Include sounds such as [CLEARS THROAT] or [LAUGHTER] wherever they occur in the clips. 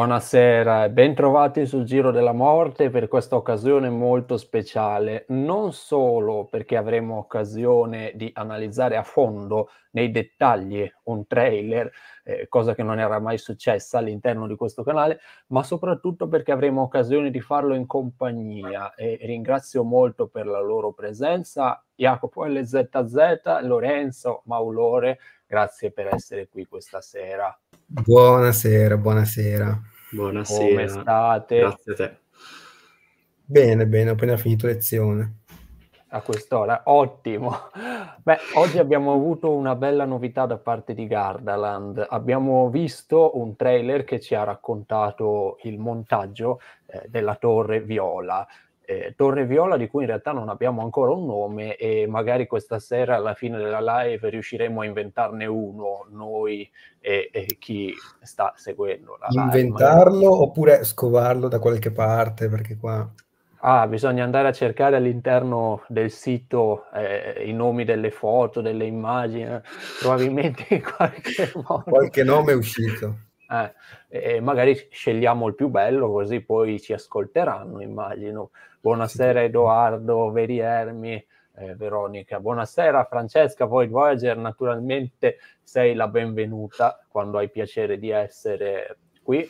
Buonasera e bentrovati sul Giro della Morte per questa occasione molto speciale, non solo perché avremo occasione di analizzare a fondo nei dettagli un trailer, eh, cosa che non era mai successa all'interno di questo canale, ma soprattutto perché avremo occasione di farlo in compagnia e ringrazio molto per la loro presenza Jacopo LZZ, Lorenzo, Maulore, grazie per essere qui questa sera. Buonasera, buonasera. Buonasera. Come state? Grazie a te. Bene, bene, ho appena finito lezione. A quest'ora, ottimo. Beh, oggi abbiamo avuto una bella novità da parte di Gardaland. Abbiamo visto un trailer che ci ha raccontato il montaggio eh, della Torre Viola eh, Torre Viola di cui in realtà non abbiamo ancora un nome e magari questa sera alla fine della live riusciremo a inventarne uno noi e, e chi sta seguendo la Inventarlo magari. oppure scovarlo da qualche parte perché qua... Ah, bisogna andare a cercare all'interno del sito eh, i nomi delle foto, delle immagini, eh, probabilmente in qualche [LAUGHS] modo. Qualche nome è uscito. Eh, magari scegliamo il più bello, così poi ci ascolteranno, immagino buonasera Edoardo, Veriermi, eh, Veronica, buonasera Francesca, poi Voyager naturalmente sei la benvenuta quando hai piacere di essere qui.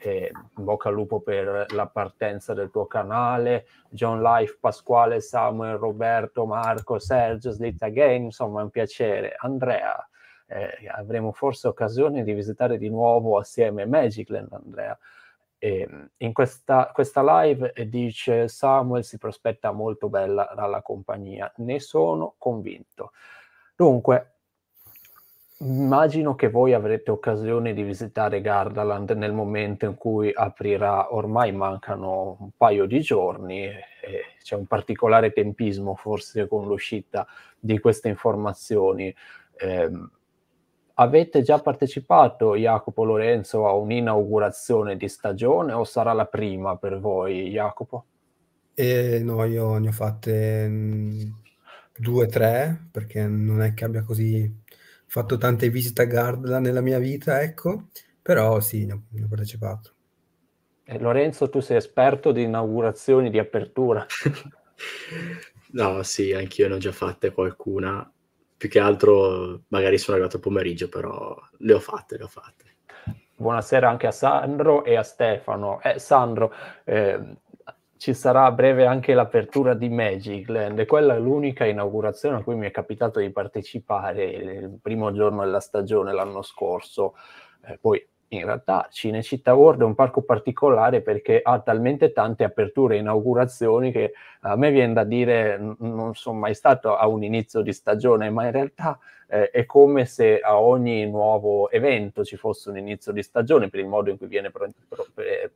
in bocca al lupo per la partenza del tuo canale, John Life, Pasquale, Samuel, Roberto, Marco, Sergio, Slit Again, insomma è un piacere. Andrea, eh, avremo forse occasione di visitare di nuovo assieme Magicland, Andrea. E ehm, in questa, questa live eh, dice Samuel si prospetta molto bella dalla compagnia, ne sono convinto. Dunque, immagino che voi avrete occasione di visitare Gardaland nel momento in cui aprirà, ormai mancano un paio di giorni, eh, c'è un particolare tempismo forse con l'uscita di queste informazioni. Eh, Avete già partecipato, Jacopo Lorenzo, a un'inaugurazione di stagione o sarà la prima per voi, Jacopo? Eh, no, io ne ho fatte mh, mm, due, tre, perché non è che abbia così fatto tante visite a Gardla nella mia vita, ecco, però sì, ne ho, ne ho partecipato. Eh, Lorenzo, tu sei esperto di inaugurazioni, di apertura. [LAUGHS] no, sì, anch'io ne ho già fatte qualcuna più che altro magari sono arrivato al pomeriggio, però le ho fatte, le ho fatte. Buonasera anche a Sandro e a Stefano. Eh, Sandro, eh, ci sarà a breve anche l'apertura di Magic Land e quella è l'unica inaugurazione a cui mi è capitato di partecipare il primo giorno della stagione l'anno scorso. Eh, poi in realtà Cinecittà World è un parco particolare perché ha talmente tante aperture e inaugurazioni che a me viene da dire n- non sono mai stato a un inizio di stagione, ma in realtà eh, è come se a ogni nuovo evento ci fosse un inizio di stagione per il modo in cui viene pro- pro- eh,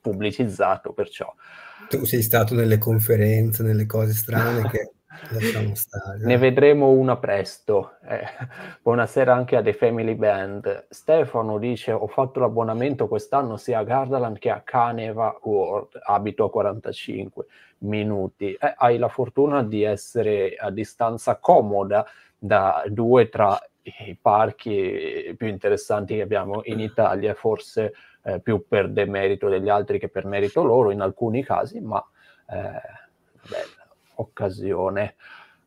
pubblicizzato, perciò. Tu sei stato nelle conferenze, nelle cose strane [LAUGHS] che Lasciamo stare. Ne vedremo una presto. Eh, buonasera anche a The Family Band. Stefano dice: Ho fatto l'abbonamento quest'anno sia a Gardaland che a Caneva World. Abito a 45 minuti. Eh, hai la fortuna di essere a distanza comoda da due tra i parchi più interessanti che abbiamo in Italia, forse eh, più per demerito degli altri che per merito loro in alcuni casi, ma eh, occasione.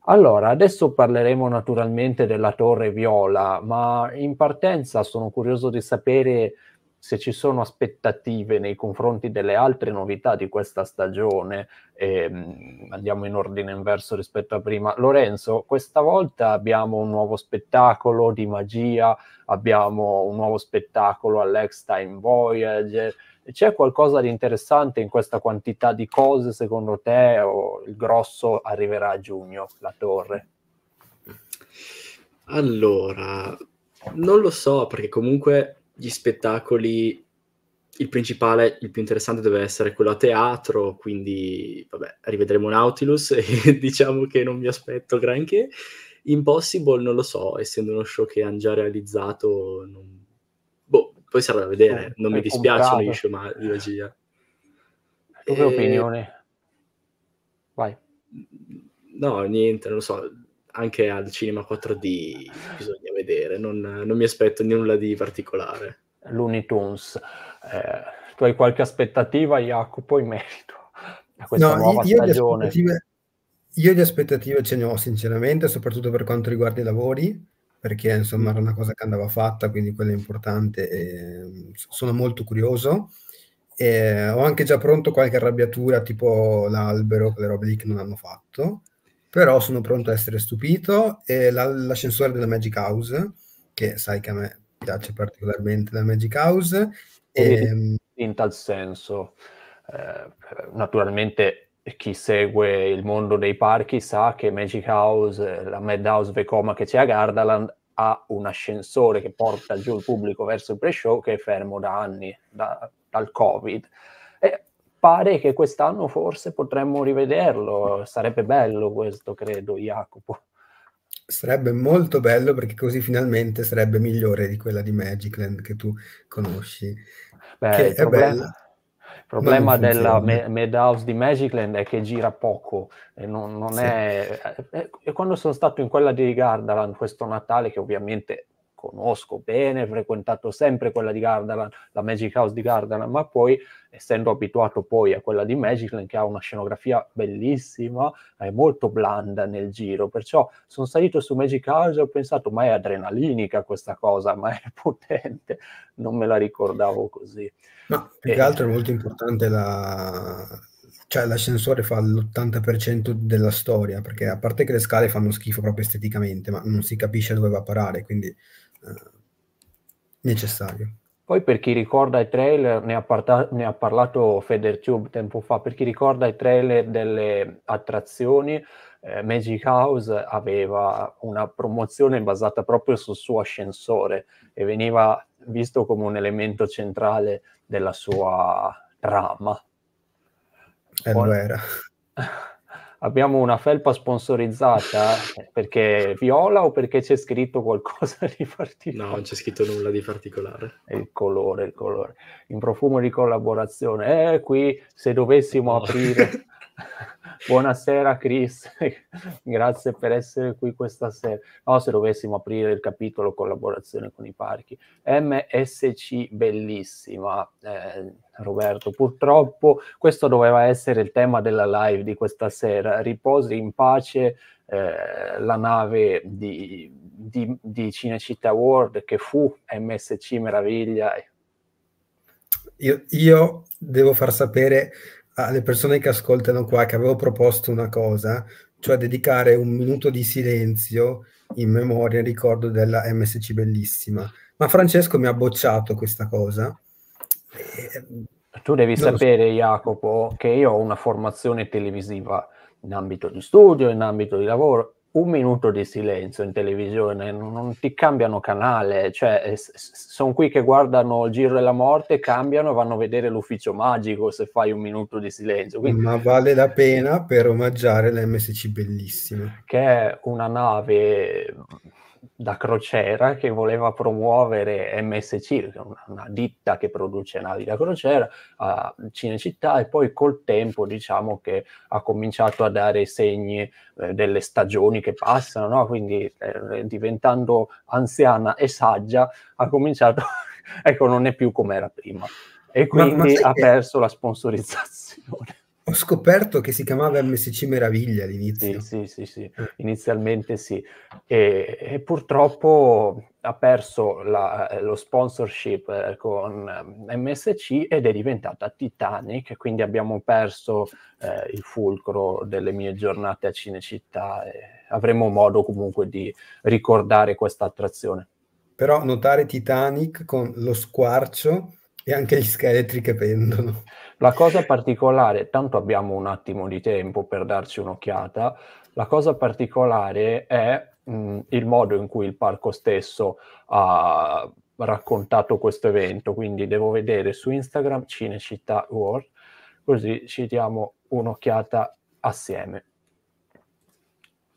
Allora, adesso parleremo naturalmente della Torre Viola, ma in partenza sono curioso di sapere se ci sono aspettative nei confronti delle altre novità di questa stagione. E, ehm, andiamo in ordine inverso rispetto a prima. Lorenzo, questa volta abbiamo un nuovo spettacolo di magia, abbiamo un nuovo spettacolo all'Extime Voyager. C'è qualcosa di interessante in questa quantità di cose secondo te o il grosso arriverà a giugno, la torre? Allora, non lo so perché comunque gli spettacoli, il principale, il più interessante deve essere quello a teatro, quindi vabbè, rivedremo Nautilus [LAUGHS] e diciamo che non mi aspetto granché. Impossible non lo so, essendo uno show che hanno già realizzato, non poi sarà da vedere, eh, non mi dispiacciono di magia. Tu tua e... opinione? Vai. No, niente, non lo so, anche al cinema 4D bisogna vedere, non, non mi aspetto nulla di particolare. Looney Tunes, eh, tu hai qualche aspettativa Jacopo in merito a questa no, nuova io, stagione? Io le aspettative ce ne ho sinceramente, soprattutto per quanto riguarda i lavori, perché insomma era una cosa che andava fatta, quindi quella è importante. E ehm, sono molto curioso. E eh, ho anche già pronto qualche arrabbiatura, tipo l'albero, le robe lì che non hanno fatto, però sono pronto a essere stupito. E l'ascensore della Magic House, che sai che a me piace particolarmente la Magic House. E... Ehm, In tal senso, eh, naturalmente chi segue il mondo dei parchi sa che Magic House, la Madhouse Vekoma che c'è a Gardaland, ha un ascensore che porta giù il pubblico verso il pre-show che è fermo da anni, da, dal Covid. E pare che quest'anno forse potremmo rivederlo, sarebbe bello questo, credo, Jacopo. Sarebbe molto bello perché così finalmente sarebbe migliore di quella di Magicland che tu conosci. Beh, che è problema... bella il problema della Madhouse di Magicland è che gira poco e non, non sì. è... Eh, e quando sono stato in quella di Gardaland questo Natale, che ovviamente conosco bene, ho frequentato sempre quella di Gardaland, la Magic House di Gardaland, ma poi essendo abituato poi a quella di Magicland che ha una scenografia bellissima, è molto blanda nel giro, perciò sono salito su Magic House e ho pensato ma è adrenalinica questa cosa, ma è potente, non me la ricordavo così. Ma più e... che altro è molto importante la, cioè l'ascensore fa l'80% della storia, perché a parte che le scale fanno schifo proprio esteticamente, ma non si capisce dove va a parare, quindi eh, necessario. Poi per chi ricorda i trailer, ne ha, parta- ne ha parlato FederTube tempo fa, per chi ricorda i trailer delle attrazioni, eh, Magic House aveva una promozione basata proprio sul suo ascensore e veniva visto come un elemento centrale della sua trama. E eh, lo era. [LAUGHS] abbiamo una felpa sponsorizzata perché viola o perché c'è scritto qualcosa [LAUGHS] di particolare? No, non c'è scritto nulla di particolare. il colore, il colore. In profumo di collaborazione. Eh, qui se dovessimo no. aprire... [LAUGHS] Buonasera Chris, [LAUGHS] grazie per essere qui questa sera. No, se dovessimo aprire il capitolo collaborazione con i parchi. MSC bellissima, eh, Roberto. Purtroppo questo doveva essere il tema della live di questa sera. Riposi in pace eh, la nave di, di, di Cinecittà World che fu MSC Meraviglia. Io, io devo far sapere alle ah, persone che ascoltano qua che avevo proposto una cosa, cioè dedicare un minuto di silenzio in memoria e ricordo della MSC bellissima. Ma Francesco mi ha bocciato questa cosa. Eh, tu devi non sapere, so. Jacopo, che io ho una formazione televisiva in ambito di studio, in ambito di lavoro un minuto di silenzio in televisione, non ti cambiano canale, cioè eh, sono qui che guardano il giro della morte, cambiano e vanno a vedere l'ufficio magico se fai un minuto di silenzio. Quindi, Ma vale la pena per omaggiare l'MSC bellissima. Che è una nave da crociera che voleva promuovere MSC, una ditta che produce navi da crociera, a Cinecittà e poi col tempo diciamo che ha cominciato a dare segni eh, delle stagioni che passano, no? quindi eh, diventando anziana e saggia ha cominciato, [LAUGHS] ecco non è più come era prima e quindi ma, ma ha perso la sponsorizzazione. Ho scoperto che si chiamava MSC Meraviglia all'inizio. Sì, sì, sì, sì. Eh. inizialmente sì. E, e, purtroppo ha perso la, eh, lo sponsorship eh, con MSC ed è diventata Titanic, quindi abbiamo perso eh, il fulcro delle mie giornate a Cinecittà. avremo modo comunque di ricordare questa attrazione. Però notare Titanic con lo squarcio e anche gli scheletri che pendono. La cosa particolare, tanto abbiamo un attimo di tempo per darci un'occhiata, la cosa particolare è mh, mm, il modo in cui il parco stesso ha raccontato questo evento, quindi devo vedere su Instagram Cinecittà World, così ci diamo un'occhiata assieme.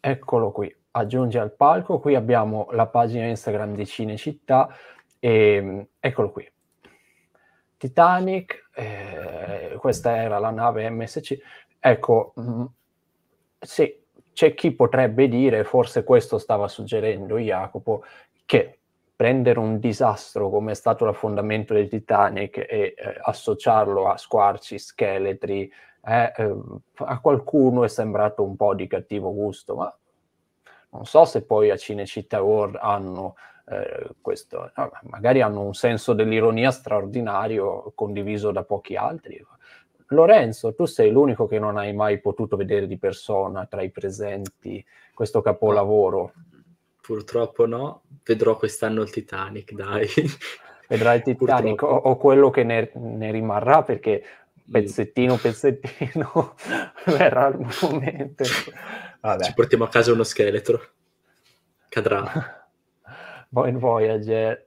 Eccolo qui, aggiunge al palco, qui abbiamo la pagina Instagram di Cinecittà e mm, eccolo qui. Titanic, eh, questa era la nave MSC. Ecco, mm, sì, c'è chi potrebbe dire, forse questo stava suggerendo Jacopo, che prendere un disastro come è stato l'affondamento del Titanic e eh, associarlo a squarci, scheletri, eh, eh, a qualcuno è sembrato un po' di cattivo gusto, ma non so se poi a Cinecittà World hanno eh, questo, no, magari hanno un senso dell'ironia straordinario condiviso da pochi altri. Lorenzo, tu sei l'unico che non hai mai potuto vedere di persona tra i presenti questo capolavoro. Purtroppo no, vedrò quest'anno il Titanic, dai. [LAUGHS] Vedrai il Titanic o, o, quello che ne, ne rimarrà perché mm. pezzettino pezzettino [LAUGHS] verrà il momento. Vabbè. Ci portiamo a casa uno scheletro. Cadrà. [LAUGHS] Boeing Voyager,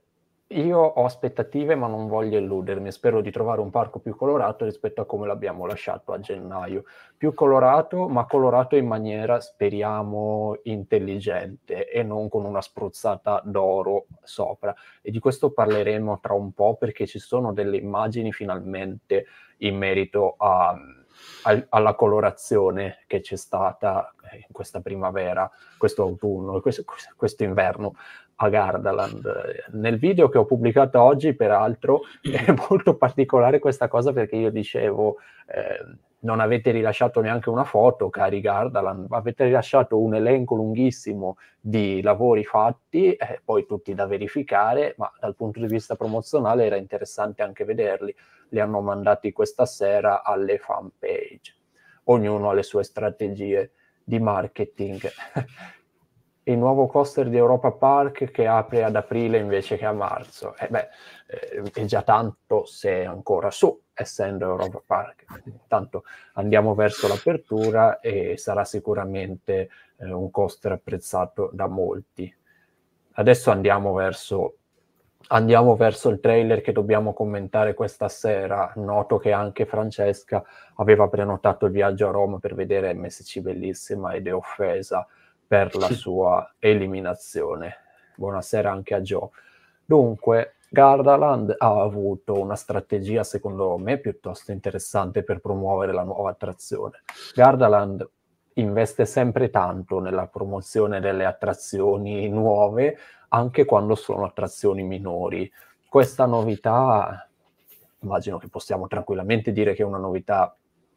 io ho aspettative ma non voglio illudermi, spero di trovare un parco più colorato rispetto a come l'abbiamo lasciato a gennaio, più colorato ma colorato in maniera speriamo intelligente e non con una spruzzata d'oro sopra e di questo parleremo tra un po' perché ci sono delle immagini finalmente in merito a, a, alla colorazione che c'è stata eh, in questa primavera, questo autunno, questo, questo inverno a Gardaland. Nel video che ho pubblicato oggi, peraltro, [LAUGHS] è molto particolare questa cosa perché io dicevo eh, non avete rilasciato neanche una foto, cari Gardaland, avete rilasciato un elenco lunghissimo di lavori fatti, eh, poi tutti da verificare, ma dal punto di vista promozionale era interessante anche vederli. Li hanno mandati questa sera alle fan page. Ognuno ha le sue strategie di marketing. [LAUGHS] il nuovo coaster di Europa Park che apre ad aprile invece che a marzo. E beh, eh, è già tanto se è ancora su, essendo Europa Park. Intanto andiamo verso l'apertura e sarà sicuramente eh, un coaster apprezzato da molti. Adesso andiamo verso, andiamo verso il trailer che dobbiamo commentare questa sera. Noto che anche Francesca aveva prenotato il viaggio a Roma per vedere MSC Bellissima ed è offesa per la sua eliminazione. Buonasera anche a Joe. Dunque, Gardaland ha avuto una strategia, secondo me, piuttosto interessante per promuovere la nuova attrazione. Gardaland investe sempre tanto nella promozione delle attrazioni nuove, anche quando sono attrazioni minori. Questa novità, immagino che possiamo tranquillamente dire che è una novità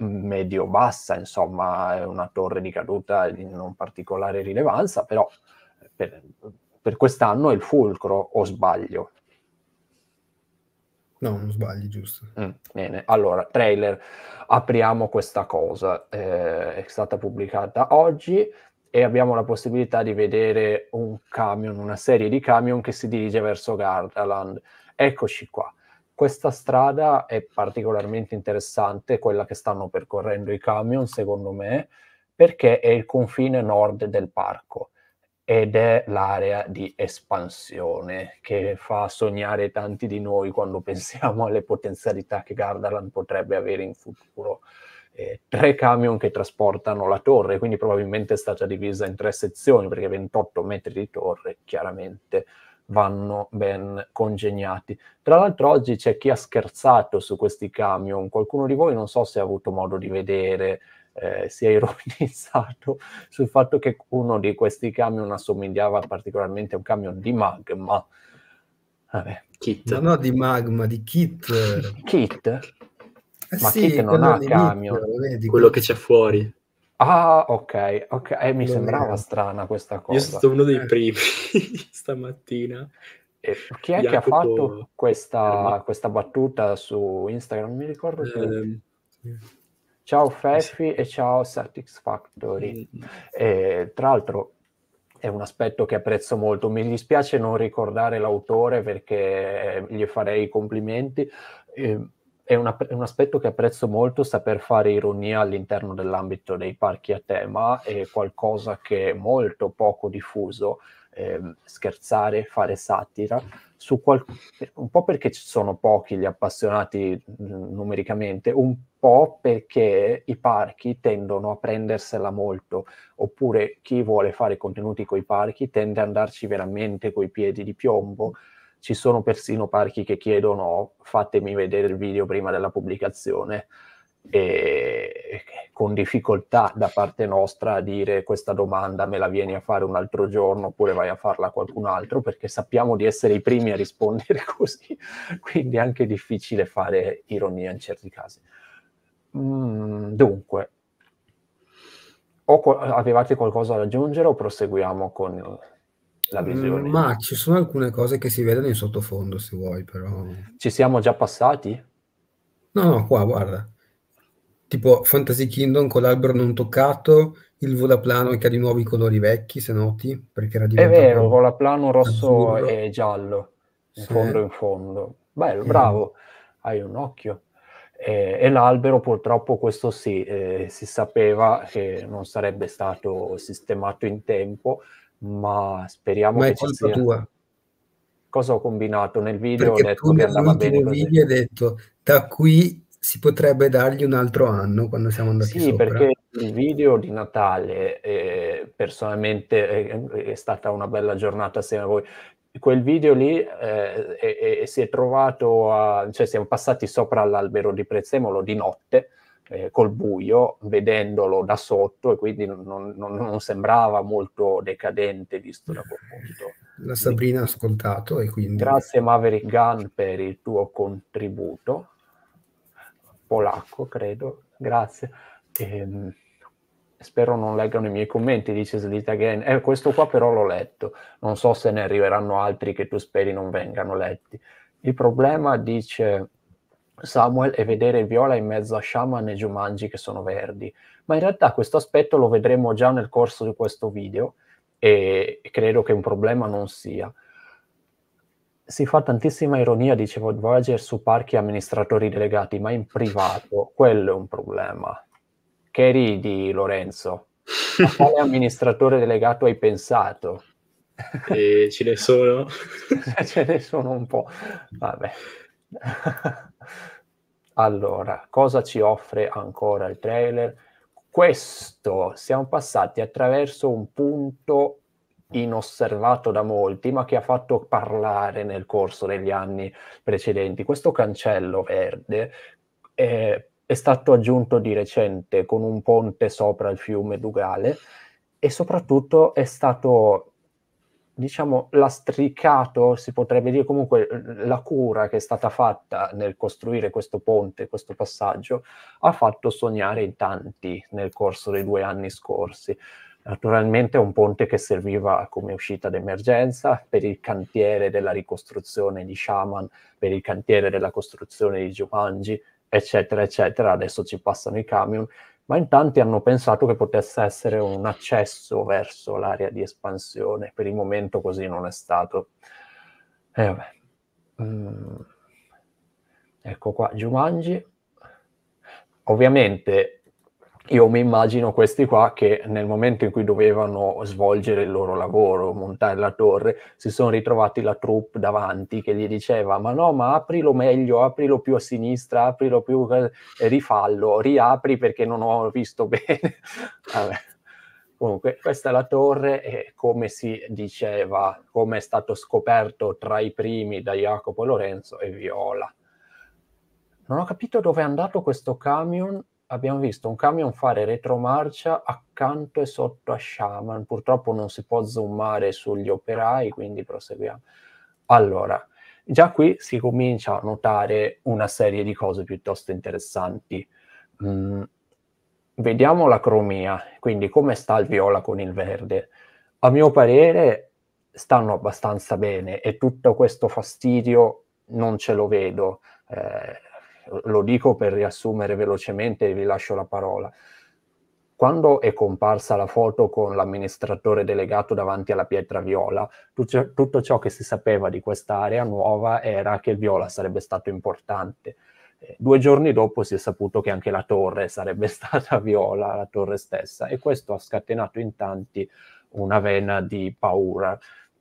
medio-bassa, insomma, è una torre di caduta di non particolare rilevanza, però per, per quest'anno è il fulcro, o sbaglio? No, non sbagli, giusto. Mm, bene, allora, trailer, apriamo questa cosa, eh, è stata pubblicata oggi e abbiamo la possibilità di vedere un camion, una serie di camion che si dirige verso Gardaland. Eccoci qua questa strada è particolarmente interessante, quella che stanno percorrendo i camion, secondo me, perché è il confine nord del parco ed è l'area di espansione che fa sognare tanti di noi quando [LAUGHS] pensiamo alle potenzialità che Gardaland potrebbe avere in futuro. Eh, tre camion che trasportano la torre, quindi probabilmente è stata divisa in tre sezioni perché 28 metri di torre chiaramente vanno ben congegnati. Tra l'altro oggi c'è chi ha scherzato su questi camion, qualcuno di voi non so se ha avuto modo di vedere, eh, si è [LAUGHS] ironizzato sul fatto che uno di questi camion assomigliava particolarmente a un camion di magma. Vabbè. Kit. No, no, di magma, di kit. Kit? Eh, Ma sì, Kit non ha camion. Mito, vedi, quello che c'è fuori. Ah, ok, ok. Eh, mi non sembrava no. strana questa cosa. Io sono stato uno dei eh. primi [LAUGHS] stamattina. E chi è Jacopo... che ha fatto questa, questa, battuta su Instagram? Mi ricordo che... Um... Ciao Feffi e ciao Satisfactory. Factory. Mm, mm. E, tra l'altro è un aspetto che apprezzo molto. Mi dispiace non ricordare l'autore perché gli farei i complimenti. Eh, è, una, è, un aspetto che apprezzo molto, saper fare ironia all'interno dell'ambito dei parchi a tema è qualcosa che è molto poco diffuso, ehm, scherzare, fare satira, qual- un po' perché ci sono pochi gli appassionati mm, numericamente, un po' perché i parchi tendono a prendersela molto, oppure chi vuole fare contenuti coi parchi tende ad andarci veramente coi piedi di piombo ci sono persino parchi che chiedono fatemi vedere il video prima della pubblicazione e con difficoltà da parte nostra a dire questa domanda me la vieni a fare un altro giorno oppure vai a farla a qualcun altro perché sappiamo di essere i primi a rispondere [LAUGHS] così quindi è anche difficile fare ironia in certi casi mm, dunque o avevate qualcosa da aggiungere o proseguiamo con la mm, visione. Ma ci sono alcune cose che si vedono in sottofondo, se vuoi, però. Ci siamo già passati? No, no, qua, guarda. Tipo Fantasy Kingdom con l'albero non toccato, il volaplano che ha di nuovo i colori vecchi, se noti, perché era diventato... È vero, volaplano rosso azzurro. e giallo, in sì. fondo in fondo. Bello, sì. bravo, hai un occhio. Eh, e l'albero purtroppo questo sì, eh, si sapeva che non sarebbe stato sistemato in tempo, ma speriamo ma che è colpa sia... tua cosa ho combinato nel video Perché ho detto tu che andava bene nel video hai detto da qui si potrebbe dargli un altro anno quando siamo andati sì, sopra. perché il video di Natale eh, personalmente eh, è, stata una bella giornata assieme a voi quel video lì eh, si è trovato a, cioè siamo passati sopra l'albero di Prezzemolo di notte eh, col buio, vedendolo da sotto e quindi non, non, non, sembrava molto decadente visto da quel punto. La Sabrina ha ascoltato e quindi... Grazie Maverick Gun per il tuo contributo, polacco credo, grazie. Ehm, spero non leggano i miei commenti, dice Slit Again. Eh, questo qua però l'ho letto, non so se ne arriveranno altri che tu speri non vengano letti. Il problema, dice Samuel e vedere Viola in mezzo a Shaman e Jumanji che sono verdi, ma in realtà questo aspetto lo vedremo già nel corso di questo video e credo che un problema non sia. Si fa tantissima ironia, dicevo Voyager, su parchi amministratori delegati, ma in privato quello è un problema. Che ridi Lorenzo? A quale [LAUGHS] amministratore delegato hai pensato? E ce ne sono? [LAUGHS] ce ne sono un po', vabbè. [LAUGHS] Allora, cosa ci offre ancora il trailer? Questo, siamo passati attraverso un punto inosservato da molti, ma che ha fatto parlare nel corso degli anni precedenti. Questo cancello verde è, eh, è stato aggiunto di recente con un ponte sopra il fiume Dugale e soprattutto è stato diciamo, lastricato, si potrebbe dire comunque eh, la cura che è stata fatta nel costruire questo ponte, questo passaggio, ha fatto sognare in tanti nel corso dei due anni scorsi. Naturalmente è un ponte che serviva come uscita d'emergenza per il cantiere della ricostruzione di Shaman, per il cantiere della costruzione di Jumanji, eccetera, eccetera. Adesso ci passano i camion ma in tanti hanno pensato che potesse essere un accesso verso l'area di espansione. Per il momento così non è stato. Eh, mm. Ecco qua, Jumanji. Ovviamente io mi immagino questi qua che nel momento in cui dovevano svolgere il loro lavoro, montare la torre, si sono ritrovati la troupe davanti che gli diceva ma no, ma aprilo meglio, aprilo più a sinistra, aprilo più, rifallo, riapri perché non ho visto [LAUGHS] bene. Comunque, questa è la torre e come si diceva, come è stato scoperto tra i primi da Jacopo Lorenzo e Viola. Non ho capito dove è andato questo camion abbiamo visto un camion fare retromarcia accanto e sotto a Shaman. Purtroppo non si può zoomare sugli operai, quindi proseguiamo. Allora, già qui si comincia a notare una serie di cose piuttosto interessanti. Mm, vediamo la cromia, quindi come sta il viola con il verde. A mio parere stanno abbastanza bene e tutto questo fastidio non ce lo vedo. Eh, lo dico per riassumere velocemente e vi lascio la parola. Quando è comparsa la foto con l'amministratore delegato davanti alla pietra viola, tutto, ciò che si sapeva di quest'area nuova era che il viola sarebbe stato importante. Eh, due giorni dopo si è saputo che anche la torre sarebbe [LAUGHS] stata viola, la torre stessa, e questo ha scatenato in tanti una vena di paura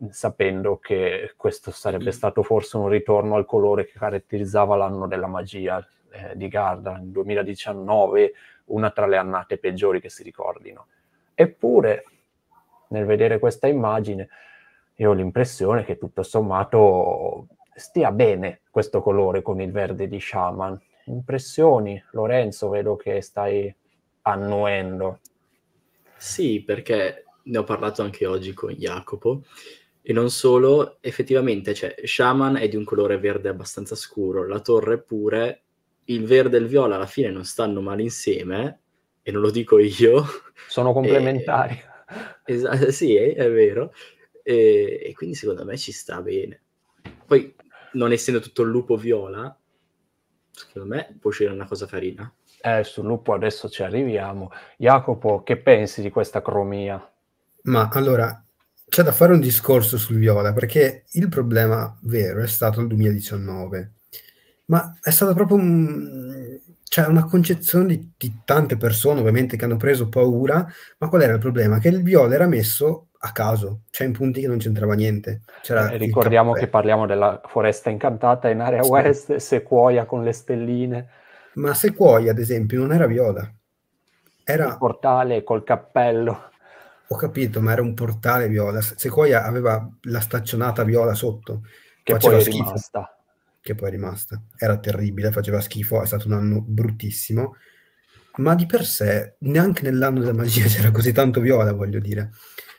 sapendo che questo sarebbe mm. stato forse un ritorno al colore che caratterizzava l'anno della magia eh, di Garda, nel 2019, una tra le annate peggiori che si ricordino. Eppure, nel vedere questa immagine, io ho l'impressione che tutto sommato stia bene questo colore con il verde di Shaman. Impressioni, Lorenzo, vedo che stai annuendo. Sì, perché ne ho parlato anche oggi con Jacopo. E non solo, effettivamente, cioè, Shaman è di un colore verde abbastanza scuro, la torre pure, il verde e il viola alla fine non stanno male insieme, e non lo dico io. Sono [LAUGHS] complementari. E, es- eh, sì, è, eh, è vero. E, e quindi secondo me ci sta bene. Poi, non essendo tutto il lupo viola, secondo me può uscire una cosa carina. Eh, sul lupo adesso ci arriviamo. Jacopo, che pensi di questa cromia? Ma allora, c'è da fare un discorso sul Viola perché il problema vero è stato il 2019, ma è stata proprio un, cioè una concezione di, di, tante persone ovviamente che hanno preso paura, ma qual era il problema? Che il Viola era messo a caso, cioè in punti che non c'entrava niente. C'era ricordiamo che parliamo della foresta incantata in area sì. west, Sequoia con le stelline. Ma Sequoia ad esempio non era Viola. Era... Il portale col cappello ho capito, ma era un portale viola. Sequoia aveva la staccionata viola sotto. Che poi è schifo. rimasta. Che poi è rimasta. Era terribile, faceva schifo, è stato un anno bruttissimo. Ma di per sé, neanche nell'anno della magia [LAUGHS] c'era così tanto viola, voglio dire.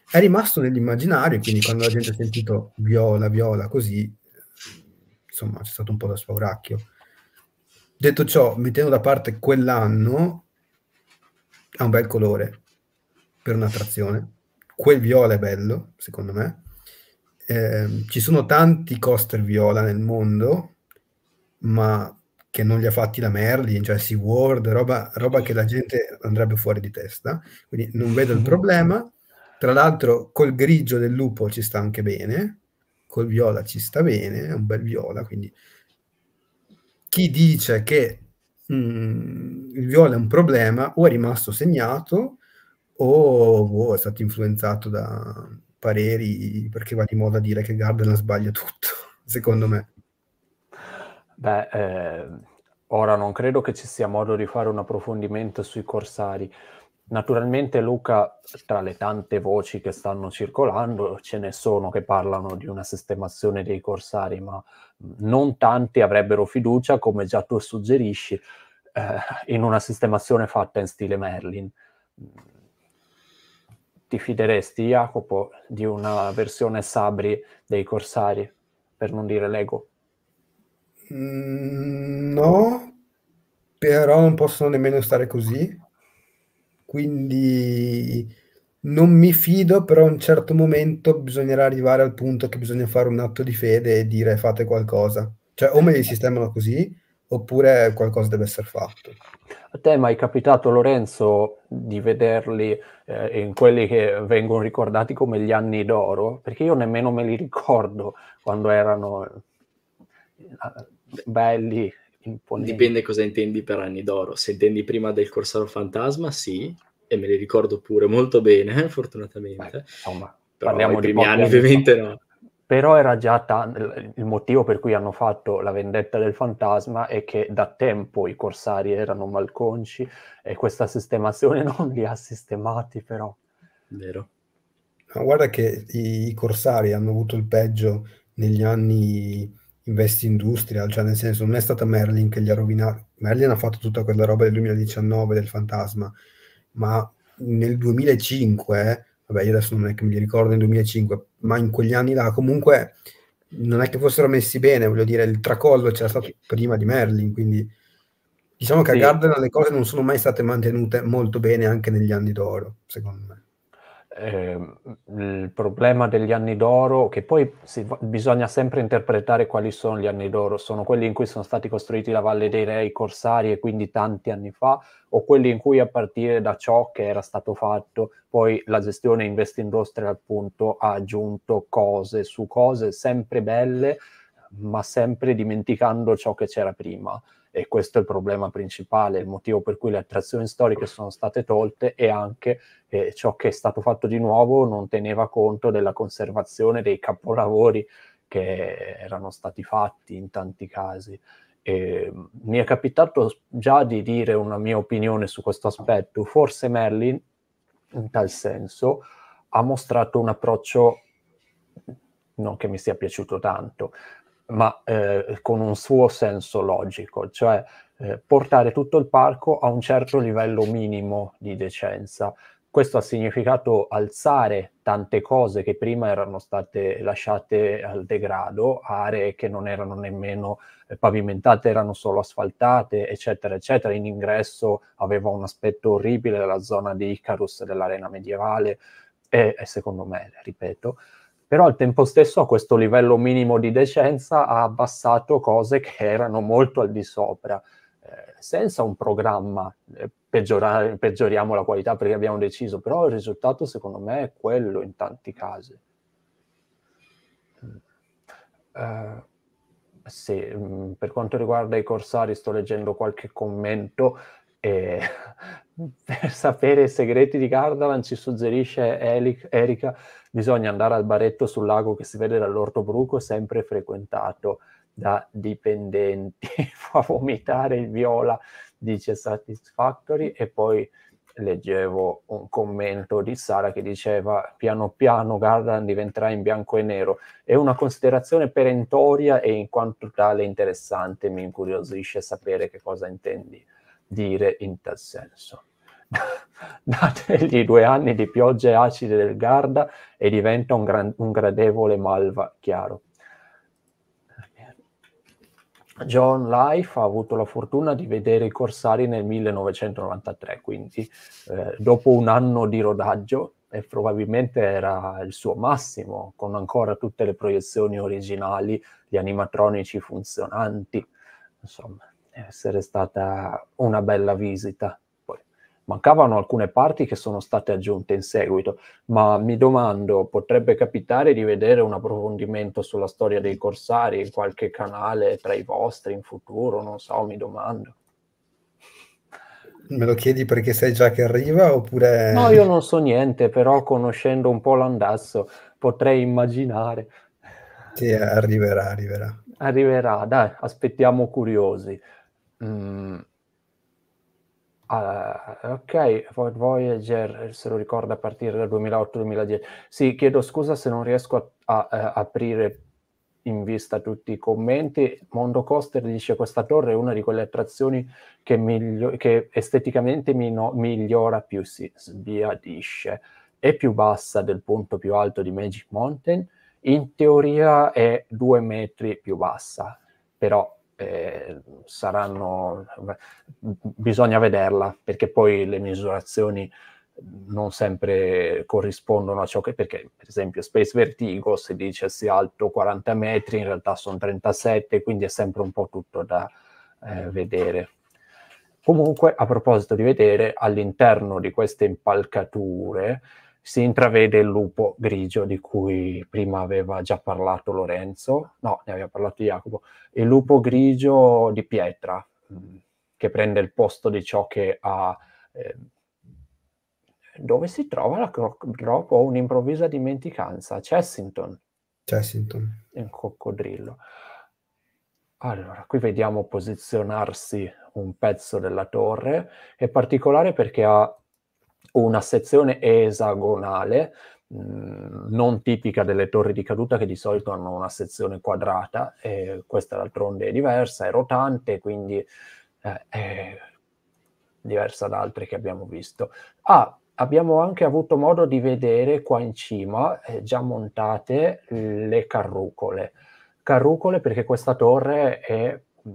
È rimasto nell'immaginario, quindi quando la gente ha sentito viola, viola, così, insomma, c'è stato un po' da spauracchio. Detto ciò, mettendo da parte quell'anno, ha un bel colore, per un'attrazione. Quel viola è bello, secondo me. Eh, ci sono tanti coaster viola nel mondo, ma che non li ha fatti la Merlin, cioè Sea roba, roba che la gente andrebbe fuori di testa. Quindi non vedo il mm-hmm. problema. Tra l'altro, col grigio del lupo ci sta anche bene, col viola ci sta bene, è un bel viola. Quindi chi dice che mh, mm, il viola è un problema o è rimasto segnato o boh, è stato influenzato da pareri perché va di moda dire che Gardner sbaglia tutto, [LAUGHS] secondo me. Beh, eh, ora non credo che ci sia modo di fare un approfondimento sui corsari. Naturalmente Luca, tra le tante voci che stanno circolando, ce ne sono che parlano di una sistemazione dei corsari, ma non tanti avrebbero fiducia, come già tu suggerisci, eh, in una sistemazione fatta in stile Merlin ti fideresti, Jacopo, di una versione Sabri dei Corsari, per non dire Lego? Mm, no, però non possono nemmeno stare così. Quindi non mi fido, però a un certo momento bisognerà arrivare al punto che bisogna fare un atto di fede e dire fate qualcosa. Cioè o me li sistemano così oppure qualcosa deve essere fatto. A te mai è capitato, Lorenzo, di vederli eh, in quelli che vengono ricordati come gli anni d'oro? Perché io nemmeno me li ricordo quando erano eh, belli, imponenti. Dipende cosa intendi per anni d'oro. Se intendi prima del Corsaro Fantasma, sì, e me li ricordo pure molto bene, [LAUGHS] fortunatamente. Beh, insomma, Però parliamo i primi anni, ovviamente no però era già t- il motivo per cui hanno fatto la vendetta del fantasma è che da tempo i corsari erano malconci e questa sistemazione [LAUGHS] non li ha sistemati però. Vero. Ma guarda che i, i corsari hanno avuto il peggio negli anni in West Industrial, cioè nel senso non è stata Merlin che li ha rovinati, Merlin ha fatto tutta quella roba del 2019 del fantasma, ma nel 2005, eh, vabbè io adesso non è che mi ricordo, nel 2005 ma in quegli anni là comunque non è che fossero messi bene, voglio dire, il tracollo c'era stato prima di Merlin, quindi diciamo che sì. a Gardner le cose non sono mai state mantenute molto bene anche negli anni d'oro, secondo me eh, il problema degli anni d'oro, che poi si, bisogna sempre interpretare quali sono gli anni d'oro, sono quelli in cui sono stati costruiti la Valle dei Re, i Corsari, e quindi tanti anni fa, o quelli in cui a partire da ciò che era stato fatto, poi la gestione Invest Industrial appunto ha aggiunto cose su cose sempre belle, ma sempre dimenticando ciò che c'era prima e questo è il problema principale, il motivo per cui le attrazioni storiche sono state tolte e anche eh, ciò che è stato fatto di nuovo non teneva conto della conservazione dei capolavori che erano stati fatti in tanti casi. E, ehm, mi è capitato già di dire una mia opinione su questo aspetto, forse Merlin in tal senso ha mostrato un approccio non che mi sia piaciuto tanto, ma eh, con un suo senso logico, cioè eh, portare tutto il parco a un certo livello minimo di decenza. Questo ha significato alzare tante cose che prima erano state lasciate al degrado, aree che non erano nemmeno eh, pavimentate, erano solo asfaltate, eccetera, eccetera. In ingresso aveva un aspetto orribile la zona di Icarus dell'arena medievale e, e secondo me, ripeto, però al tempo stesso a questo livello minimo di decenza ha abbassato cose che erano molto al di sopra. Eh, senza un programma eh, peggioriamo la qualità perché abbiamo deciso, però il risultato secondo me è quello in tanti casi. Uh, sì, mm, per quanto riguarda i corsari sto leggendo qualche commento e [LAUGHS] per sapere i segreti di Gardaland ci suggerisce Elic- Erika bisogna andare al baretto sul lago che si vede dall'ortobruco, sempre frequentato da dipendenti, [LAUGHS] fa vomitare il viola, dice Satisfactory, e poi leggevo un commento di Sara che diceva piano piano Garland diventerà in bianco e nero. È una considerazione perentoria e in quanto tale interessante, mi incuriosisce sapere che cosa intendi dire in tal senso. [LAUGHS] dategli due anni di piogge acide del Garda e diventa un, gran, un gradevole malva chiaro. John Life ha avuto la fortuna di vedere i Corsari nel 1993, quindi eh, dopo un anno di rodaggio, e probabilmente era il suo massimo, con ancora tutte le proiezioni originali, gli animatronici funzionanti, insomma, essere stata una bella visita. Mancavano alcune parti che sono state aggiunte in seguito, ma mi domando, potrebbe capitare di vedere un approfondimento sulla storia dei corsari in qualche canale tra i vostri in futuro? Non so, mi domando. Me lo chiedi perché sai già che arriva oppure... No, io non so niente, però conoscendo un po' l'andasso potrei immaginare. Sì, arriverà, arriverà. Arriverà, dai, aspettiamo curiosi. Mm Ah, ok, Ford Voyager eh, se lo ricorda a partire dal 2008-2010. Sì, chiedo scusa se non riesco a, a, a aprire in vista tutti i commenti. Mondo Coster dice questa torre è una di quelle attrazioni che, migli- che esteticamente mi no- migliora più, si sbiadisce. È più bassa del punto più alto di Magic Mountain, in teoria è due metri più bassa, però Ehm, saranno, bisogna vederla perché poi le misurazioni non sempre corrispondono a ciò che, perché per esempio Space Vertigo se dicessi alto 40 metri in realtà sono 37, quindi è sempre un po' tutto da eh, vedere. Comunque, a proposito di vedere, all'interno di queste impalcature si intravede il lupo grigio di cui prima aveva già parlato Lorenzo, no, ne aveva parlato Jacopo, il lupo grigio di pietra mm, che prende il posto di ciò che ha... Eh, dove si trova la purtroppo cro- un'improvvisa dimenticanza, Chessington. Chessington. Un coccodrillo. Allora, qui vediamo posizionarsi un pezzo della torre, è particolare perché ha una sezione esagonale, mm, non tipica delle torri di caduta che di solito hanno una sezione quadrata, e questa d'altronde è diversa, è rotante, quindi eh, è diversa da altre che abbiamo visto. Ah, abbiamo anche avuto modo di vedere qua in cima, eh, già montate, le carrucole. Carrucole perché questa torre è, mm,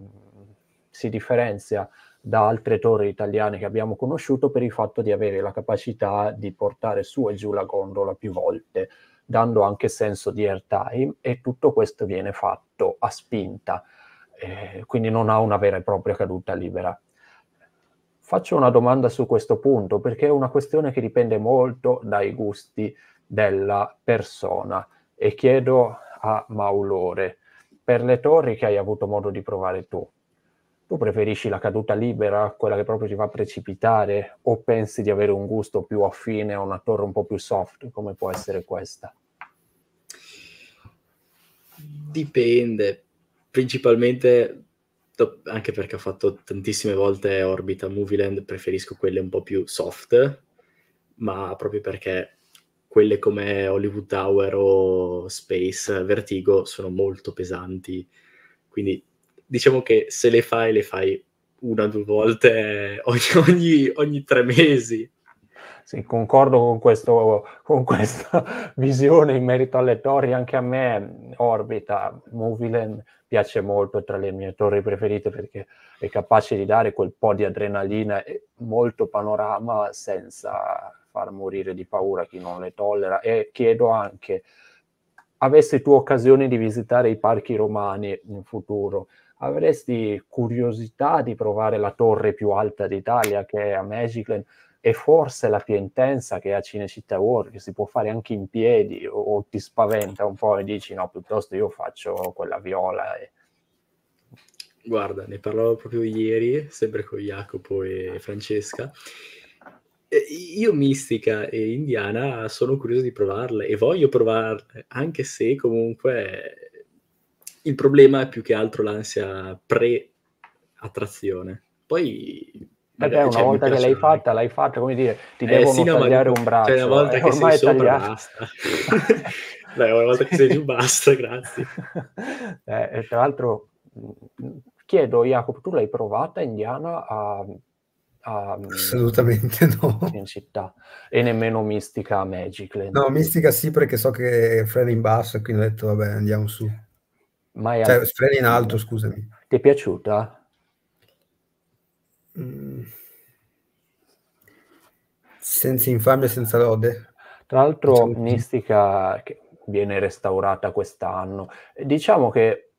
si differenzia da altre torri italiane che abbiamo conosciuto per il fatto di avere la capacità di portare su e giù la gondola più volte, dando anche senso di airtime e tutto questo viene fatto a spinta, eh, quindi non ha una vera e propria caduta libera. Faccio una domanda su questo punto perché è una questione che dipende molto dai gusti della persona e chiedo a Maulore, per le torri che hai avuto modo di provare tu, tu preferisci la caduta libera, quella che proprio ti fa precipitare, o pensi di avere un gusto più affine a una torre un po' più soft, come può essere questa? Dipende, principalmente anche perché ho fatto tantissime volte Orbita movie land, preferisco quelle un po' più soft, ma proprio perché quelle come Hollywood Tower o Space Vertigo sono molto pesanti, quindi diciamo che se le fai, le fai una o due volte eh, [LAUGHS] ogni, ogni, ogni tre mesi. Sì, concordo con, questo, con, questa [LAUGHS] visione in merito alle torri. Anche a me Orbita, Moviland, piace molto, tra le mie torri preferite perché è capace di dare quel po' di adrenalina e molto panorama senza far morire di paura chi non le tollera. E chiedo anche, avessi tu occasione di visitare i parchi romani in futuro, avresti curiosità di provare la torre più alta d'Italia che è a Magicland e forse la più intensa che è a Cinecittà World, che si può fare anche in piedi o, o ti spaventa un po' e dici no, piuttosto io faccio quella viola. E... Guarda, ne parlavo proprio ieri, sempre con Jacopo e Francesca. Io mistica e indiana sono curioso di provarle e voglio provarle, anche se comunque il problema è più che altro l'ansia pre-attrazione. Poi Vabbè, una cioè, volta che l'hai fatta, l'hai fatta, come dire, ti eh, devo eh, sì, no, tagliare ma... un braccio. Cioè, una volta eh, che sei sopra, tagliato. basta. [LAUGHS] Beh, una volta che sei giù, basta, grazie. [LAUGHS] Eh, tra l'altro, mm, chiedo, Jacopo, tu l'hai provata indiana a, a... Mm, Assolutamente no. In città. E nemmeno Mistica Magic. No, mistica sì, perché so che frena in basso, e quindi ho detto, vabbè, andiamo su. Mai cioè, altro... freni in alto, scusami. Ti è piaciuta? Mm. Senza infamia, senza lode. Tra l'altro, diciamo Mistica che viene restaurata quest'anno. Diciamo che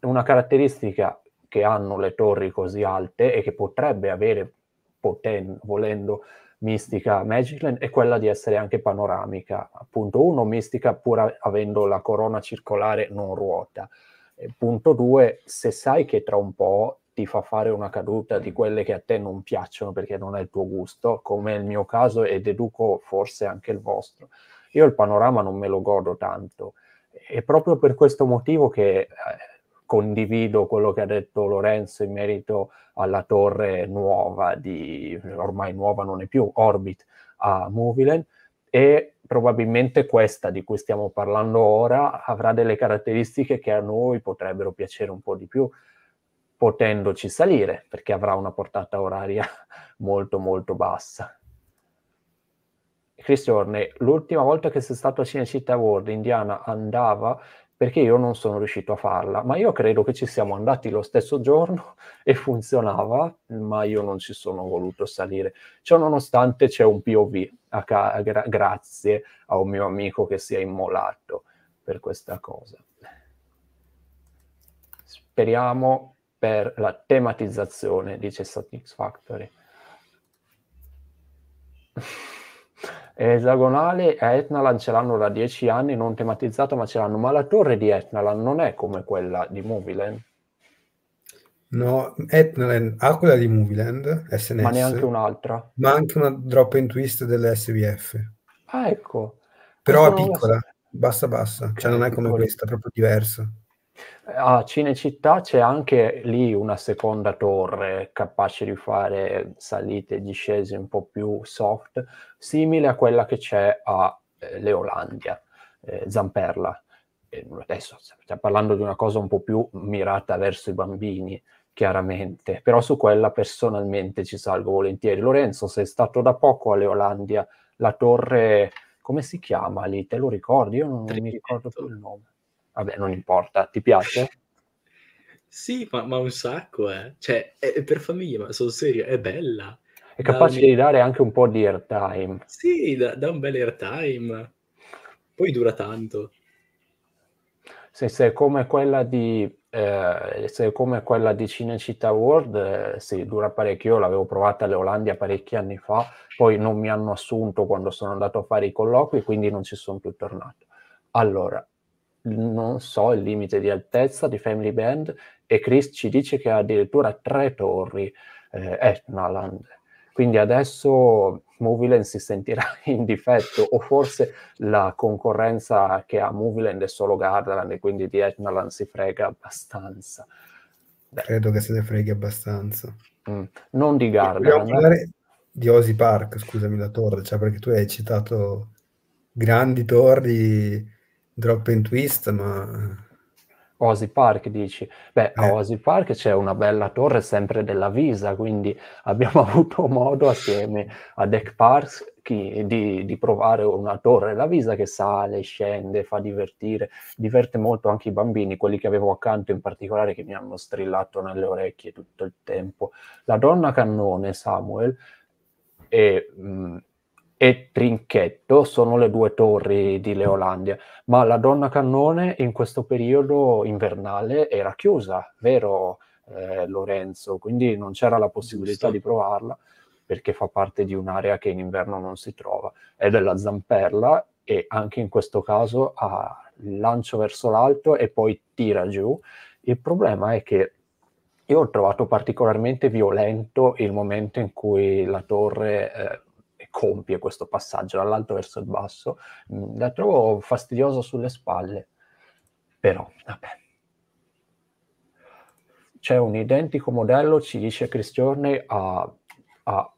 una caratteristica che hanno le torri così alte e che potrebbe avere, poten- volendo, Mistica Magicland è quella di essere anche panoramica. Appunto, uno Mistica pur avendo la corona circolare non ruota punto due, se sai che tra un po' ti fa fare una caduta di quelle che a te non piacciono perché non è il tuo gusto, come è il mio caso e deduco forse anche il vostro, io il panorama non me lo godo tanto. È proprio per questo motivo che eh, condivido quello che ha detto Lorenzo in merito alla torre nuova, di, ormai nuova non è più, Orbit a Moviland, e probabilmente questa di cui stiamo parlando ora avrà delle caratteristiche che a noi potrebbero piacere un po' di più, potendoci salire, perché avrà una portata oraria [LAUGHS] molto molto bassa. Cristione, l'ultima volta che sei stato a Cinecittà World, Indiana andava perché io non sono riuscito a farla, ma io credo che ci siamo andati lo stesso giorno [LAUGHS] e funzionava, ma io non ci sono voluto salire. Ciononostante c'è un POV, a ca- gra- grazie a un mio amico che si è immolato per questa cosa. Speriamo per la tematizzazione, dice Satnix Factory. [LAUGHS] esagonale a Etna ce l'hanno da dieci anni, non tematizzato, ma ce l'hanno. Ma la torre di Etna non è come quella di Moviland? No, Etnaland ha quella di Moviland, SNS. Ma neanche un'altra. Ma anche una drop in twist dell'SBF. Ah, ecco. Però è piccola, basta bassa, cioè non è come questa, è proprio diversa. A Cinecittà c'è anche lì una seconda torre capace di fare salite e discese un po' più soft, simile a quella che c'è a eh, Leolandia, eh, Zamperla. E adesso stiamo parlando di una cosa un po' più mirata verso i bambini, chiaramente, però su quella personalmente ci salgo volentieri. Lorenzo, sei stato da poco a Leolandia, la torre, come si chiama lì? Te lo ricordi? Io non Trimetto. mi ricordo più il nome. Vabbè, non importa, ti piace? [LAUGHS] sì, ma, ma, un sacco, eh. Cioè, è, è per famiglia, ma sono serio, è bella. È capace da... di dare anche un po' di airtime. Sì, da, dà un bel airtime. Poi dura tanto. Se, se è come quella di eh, se come quella di Cinecittà World, eh, sì, dura parecchio, l'avevo provata alle Olandia parecchi anni fa, poi non mi hanno assunto quando sono andato a fare i colloqui, quindi non ci sono più tornato. Allora, non so il limite di altezza di Family Band e Chris ci dice che ha addirittura tre torri eh, Etnaland. Eh, quindi adesso Moviland si sentirà [LAUGHS] in difetto o forse la concorrenza che ha Moviland è solo Gardaland e quindi di Etnaland si frega abbastanza. Beh. Credo che se ne freghi abbastanza. Mm. Non di Gardaland. Eh. Parlare di Osi Park, scusami la torre, cioè perché tu hai citato grandi torri Drop and twist, ma... Oasi Park dici? Beh, a eh. Oasi Park c'è una bella torre sempre della Visa, quindi [LAUGHS] abbiamo avuto modo assieme a Deck Parks chi, di, di, provare una torre, della Visa che sale, scende, fa divertire, diverte molto anche i bambini, quelli che avevo accanto in particolare che mi hanno strillato nelle orecchie tutto il tempo. La donna cannone, Samuel, e, mh, mm, e Trinchetto sono le due torri di Leolandia, ma la donna cannone in questo periodo invernale era chiusa, vero eh, Lorenzo? Quindi non c'era la possibilità Giusto. di provarla perché fa parte di un'area che in inverno non si trova, è della zamperla e anche in questo caso ha lancio verso l'alto e poi tira giù. Il problema è che io ho trovato particolarmente violento il momento in cui la torre eh, compie questo passaggio dall'alto verso il basso, mm, la trovo fastidiosa sulle spalle, però vabbè. C'è un identico modello, ci dice Cristione, a, a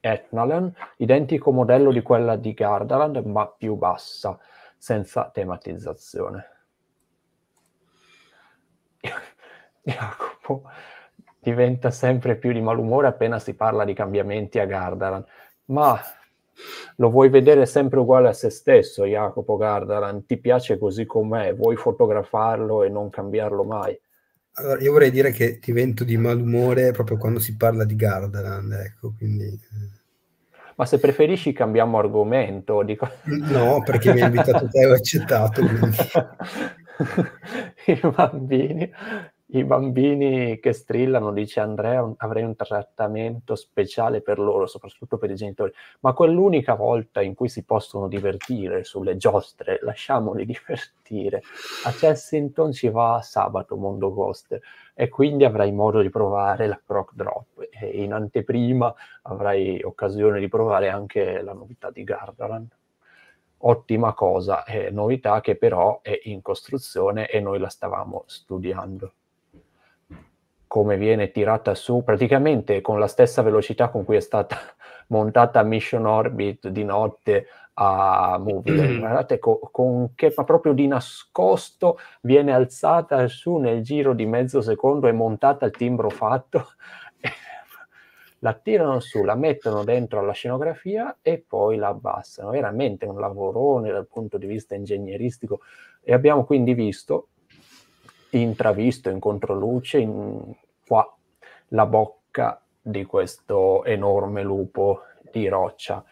Etnalen, identico modello di quella di Gardaland, ma più bassa, senza tematizzazione. [LAUGHS] Jacopo diventa sempre più di malumore appena si parla di cambiamenti a Gardaland. Ma lo vuoi vedere sempre uguale a se stesso, Jacopo Gardalan? Ti piace così com'è? Vuoi fotografarlo e non cambiarlo mai? Allora, io vorrei dire che divento di malumore proprio quando si parla di Gardaland, ecco, quindi... Eh. Ma se preferisci cambiamo argomento. Dico... No, perché mi hai invitato te e ho accettato. I [LAUGHS] bambini i bambini che strillano, dice Andrea, avrei un trattamento speciale per loro, soprattutto per i genitori, ma quell'unica volta in cui si possono divertire sulle giostre, lasciamoli [LAUGHS] divertire. A Chessington ci va sabato Mondo Ghost e quindi avrai modo di provare la Croc Drop e in anteprima avrai occasione di provare anche la novità di Gardaland ottima cosa, eh, novità che però è in costruzione e noi la stavamo studiando come viene tirata su, praticamente con la stessa velocità con cui è stata [LAUGHS] montata Mission Orbit di notte a Movie. Mm. Guardate con, con che, ma proprio di nascosto, viene alzata su nel giro di mezzo secondo e montata al timbro fatto. [LAUGHS] la tirano su, la mettono dentro alla scenografia e poi la abbassano. Veramente un lavorone dal punto di vista ingegneristico. E abbiamo quindi visto intravisto in controluce in qua la bocca di questo enorme lupo di roccia.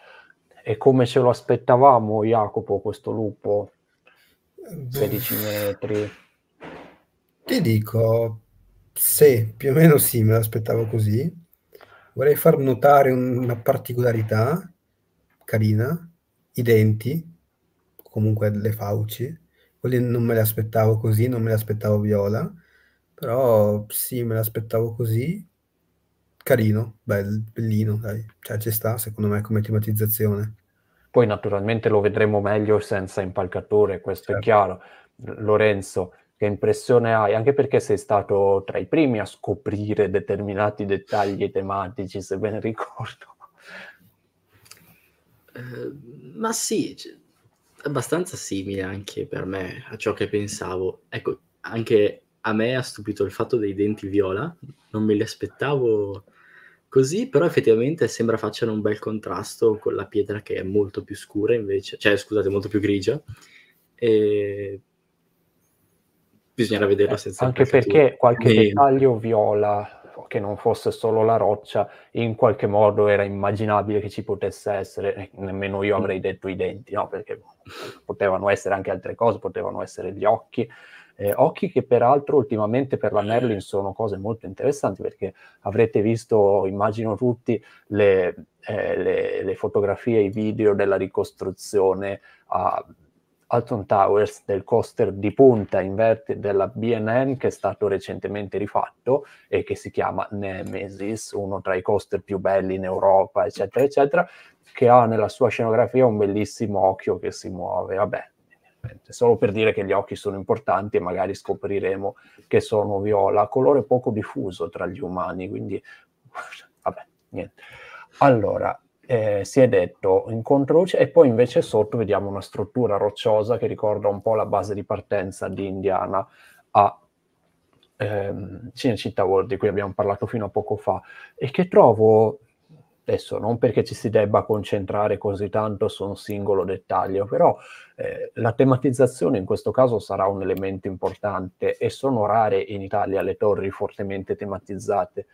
E come ce lo aspettavamo, Jacopo, questo lupo? 16 metri. Ti dico, sì, più o meno sì, me l'aspettavo così. Vorrei far notare una particolarità carina, i denti, comunque le fauci, quelli non me le aspettavo così, non me le aspettavo viola, però sì, me l'aspettavo così, carino, bel, bellino, dai, cioè ci sta secondo me come tematizzazione. Poi naturalmente lo vedremo meglio senza impalcatore, questo certo. è chiaro. Lorenzo, che impressione hai? Anche perché sei stato tra i primi a scoprire determinati dettagli tematici, se ben ricordo. Eh, ma sì, c- abbastanza simile anche per me a ciò che pensavo. Ecco, anche a me ha stupito il fatto dei denti viola, non me li aspettavo così, però effettivamente sembra facciano un bel contrasto con la pietra che è molto più scura invece, cioè scusate, molto più grigia. E... Bisognerà vederla senza... Anche perché qualche dettaglio viola che non fosse solo la roccia, in qualche modo era immaginabile che ci potesse essere, nemmeno io avrei mm. detto i denti, no? perché potevano essere anche altre cose, potevano essere gli occhi, eh, occhi che peraltro ultimamente per la Merlin sono cose molto interessanti perché avrete visto, immagino tutti, le, eh, le, le fotografie, i video della ricostruzione a, Alton Towers del coaster di punta in verte della BNN che è stato recentemente rifatto e che si chiama Nemesis, uno tra i coaster più belli in Europa, eccetera, eccetera, che ha nella sua scenografia un bellissimo occhio che si muove. Vabbè, solo per dire che gli occhi sono importanti e magari scopriremo che sono viola, colore poco diffuso tra gli umani, quindi [LAUGHS] vabbè, niente. Allora, eh, si è detto incontro luce e poi invece sotto vediamo una struttura rocciosa che ricorda un po' la base di partenza di Indiana a ehm, Cinecittà World di cui abbiamo parlato fino a poco fa e che trovo adesso non perché ci si debba concentrare così tanto su un singolo dettaglio, però eh, la tematizzazione in questo caso sarà un elemento importante e sono rare in Italia le torri fortemente tematizzate.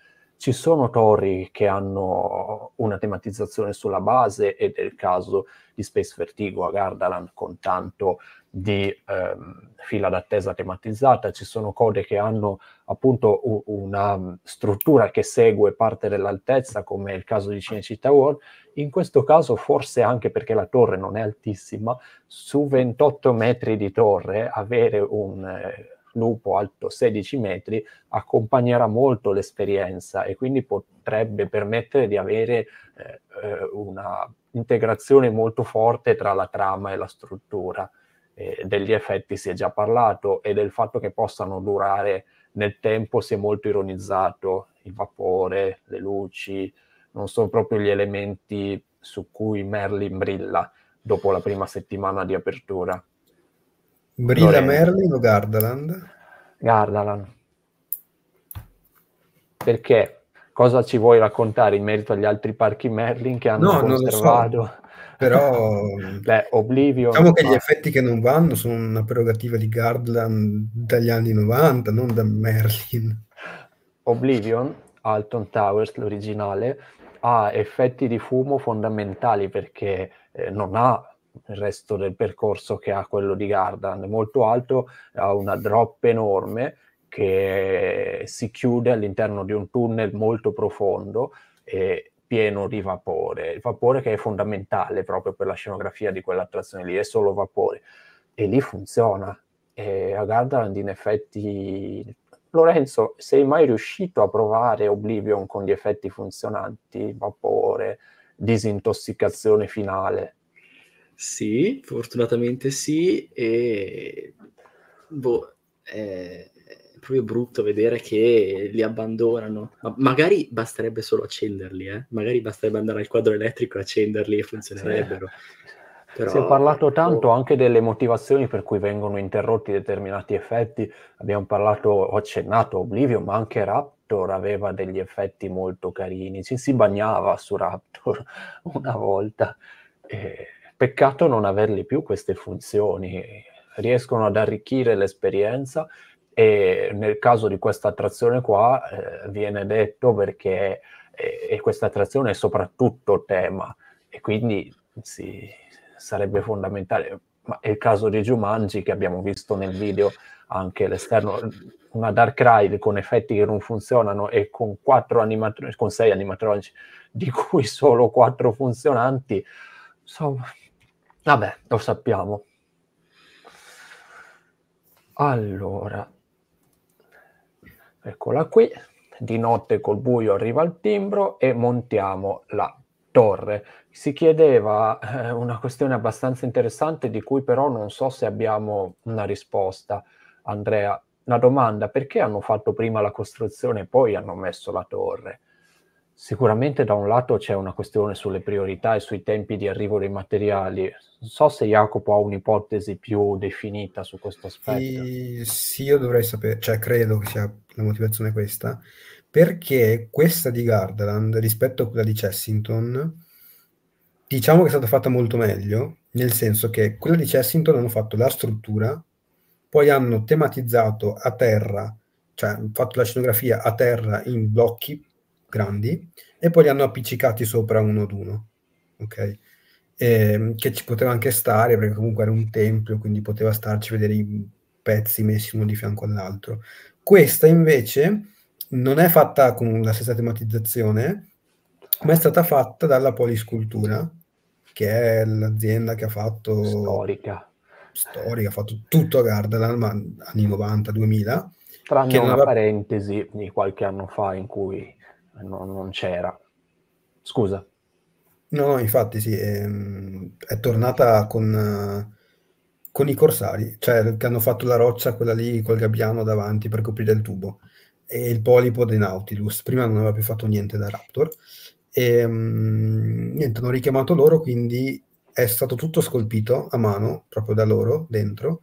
Ci sono torri che hanno una tematizzazione sulla base ed è il caso di Space Vertigo a Gardaland con tanto di ehm, fila d'attesa tematizzata, ci sono code che hanno appunto u- una struttura che segue parte dell'altezza come è il caso di Cinecittà World, in questo caso forse anche perché la torre non è altissima, su 28 metri di torre avere un... Eh, lupo alto 16 metri accompagnerà molto l'esperienza e quindi potrebbe permettere di avere eh, eh una integrazione molto forte tra la trama e la struttura. Eh, degli effetti si è già parlato e del fatto che possano durare nel tempo si è molto ironizzato, il vapore, le luci, non sono proprio gli elementi su cui Merlin brilla dopo la prima settimana di apertura. Brilla Lorenzo. Merlin o Gardaland? Gardaland. Perché cosa ci vuoi raccontare in merito agli altri parchi Merlin che hanno no, conservato? So, però [LAUGHS] Beh, Oblivion, diciamo che ma... gli effetti che non vanno sono una prerogativa di Gardaland dagli anni 90, non da Merlin. Oblivion, Alton Towers, l'originale, ha effetti di fumo fondamentali perché eh, non ha il resto del percorso che ha quello di Gardan, molto alto, ha una drop enorme che si chiude all'interno di un tunnel molto profondo e pieno di vapore, il vapore che è fondamentale proprio per la scenografia di quell'attrazione lì, è solo vapore e lì funziona. E a Gardaland in effetti Lorenzo, sei mai riuscito a provare Oblivion con gli effetti funzionanti, vapore, disintossicazione finale? Sì, fortunatamente sì, e boh, è proprio brutto vedere che li abbandonano. Ma magari basterebbe solo accenderli, eh? magari basterebbe andare al quadro elettrico e accenderli e funzionerebbero. Sì. Però... Si è parlato boh. tanto anche delle motivazioni per cui vengono interrotti determinati effetti, abbiamo parlato, ho accennato Oblivion, ma anche Raptor aveva degli effetti molto carini, ci si bagnava su Raptor [LAUGHS] una volta. E Peccato non averli più queste funzioni, riescono ad arricchire l'esperienza e nel caso di questa attrazione qua eh, viene detto perché eh, questa attrazione è soprattutto tema e quindi sì, sarebbe fondamentale. Ma è il caso di Jumanji che abbiamo visto nel video anche all'esterno, una dark ride con effetti che non funzionano e con, quattro animatro- con sei animatronici di cui solo quattro funzionanti, insomma, Vabbè, lo sappiamo. Allora, eccola qui. Di notte col buio arriva il timbro e montiamo la torre. Si chiedeva eh, una questione abbastanza interessante di cui però non so se abbiamo una risposta. Andrea, una domanda, perché hanno fatto prima la costruzione e poi hanno messo la torre? Sicuramente da un lato c'è una questione sulle priorità e sui tempi di arrivo dei materiali. Non so se Jacopo ha un'ipotesi più definita su questo aspetto. Sì, sì, io dovrei sapere, cioè credo che sia la motivazione questa, perché questa di Gardaland rispetto a quella di Chessington, diciamo che è stata fatta molto meglio, nel senso che quella di Chessington hanno fatto la struttura, poi hanno tematizzato a terra, cioè hanno fatto la scenografia a terra in blocchi grandi e poi li hanno appiccicati sopra uno ad uno, ok? E, ehm, che ci poteva anche stare perché comunque era un tempio, quindi poteva starci vedere i pezzi messi uno di fianco all'altro. Questa invece non è fatta con la stessa tematizzazione, ma è stata fatta dalla Poliscultura, che è l'azienda che ha fatto... Storica. Storica, ha fatto tutto a Gardaland, ma anni 90-2000. Tranne una aveva... parentesi di qualche anno fa in cui no, non c'era. Scusa. No, infatti sì, è, ehm, è tornata con, con, i corsari, cioè che hanno fatto la roccia, quella lì col gabbiano davanti per coprire il tubo e il polipo dei Nautilus. Prima non aveva più fatto niente da Raptor. E, um, niente, hanno richiamato loro, quindi è stato tutto scolpito a mano, proprio da loro, dentro,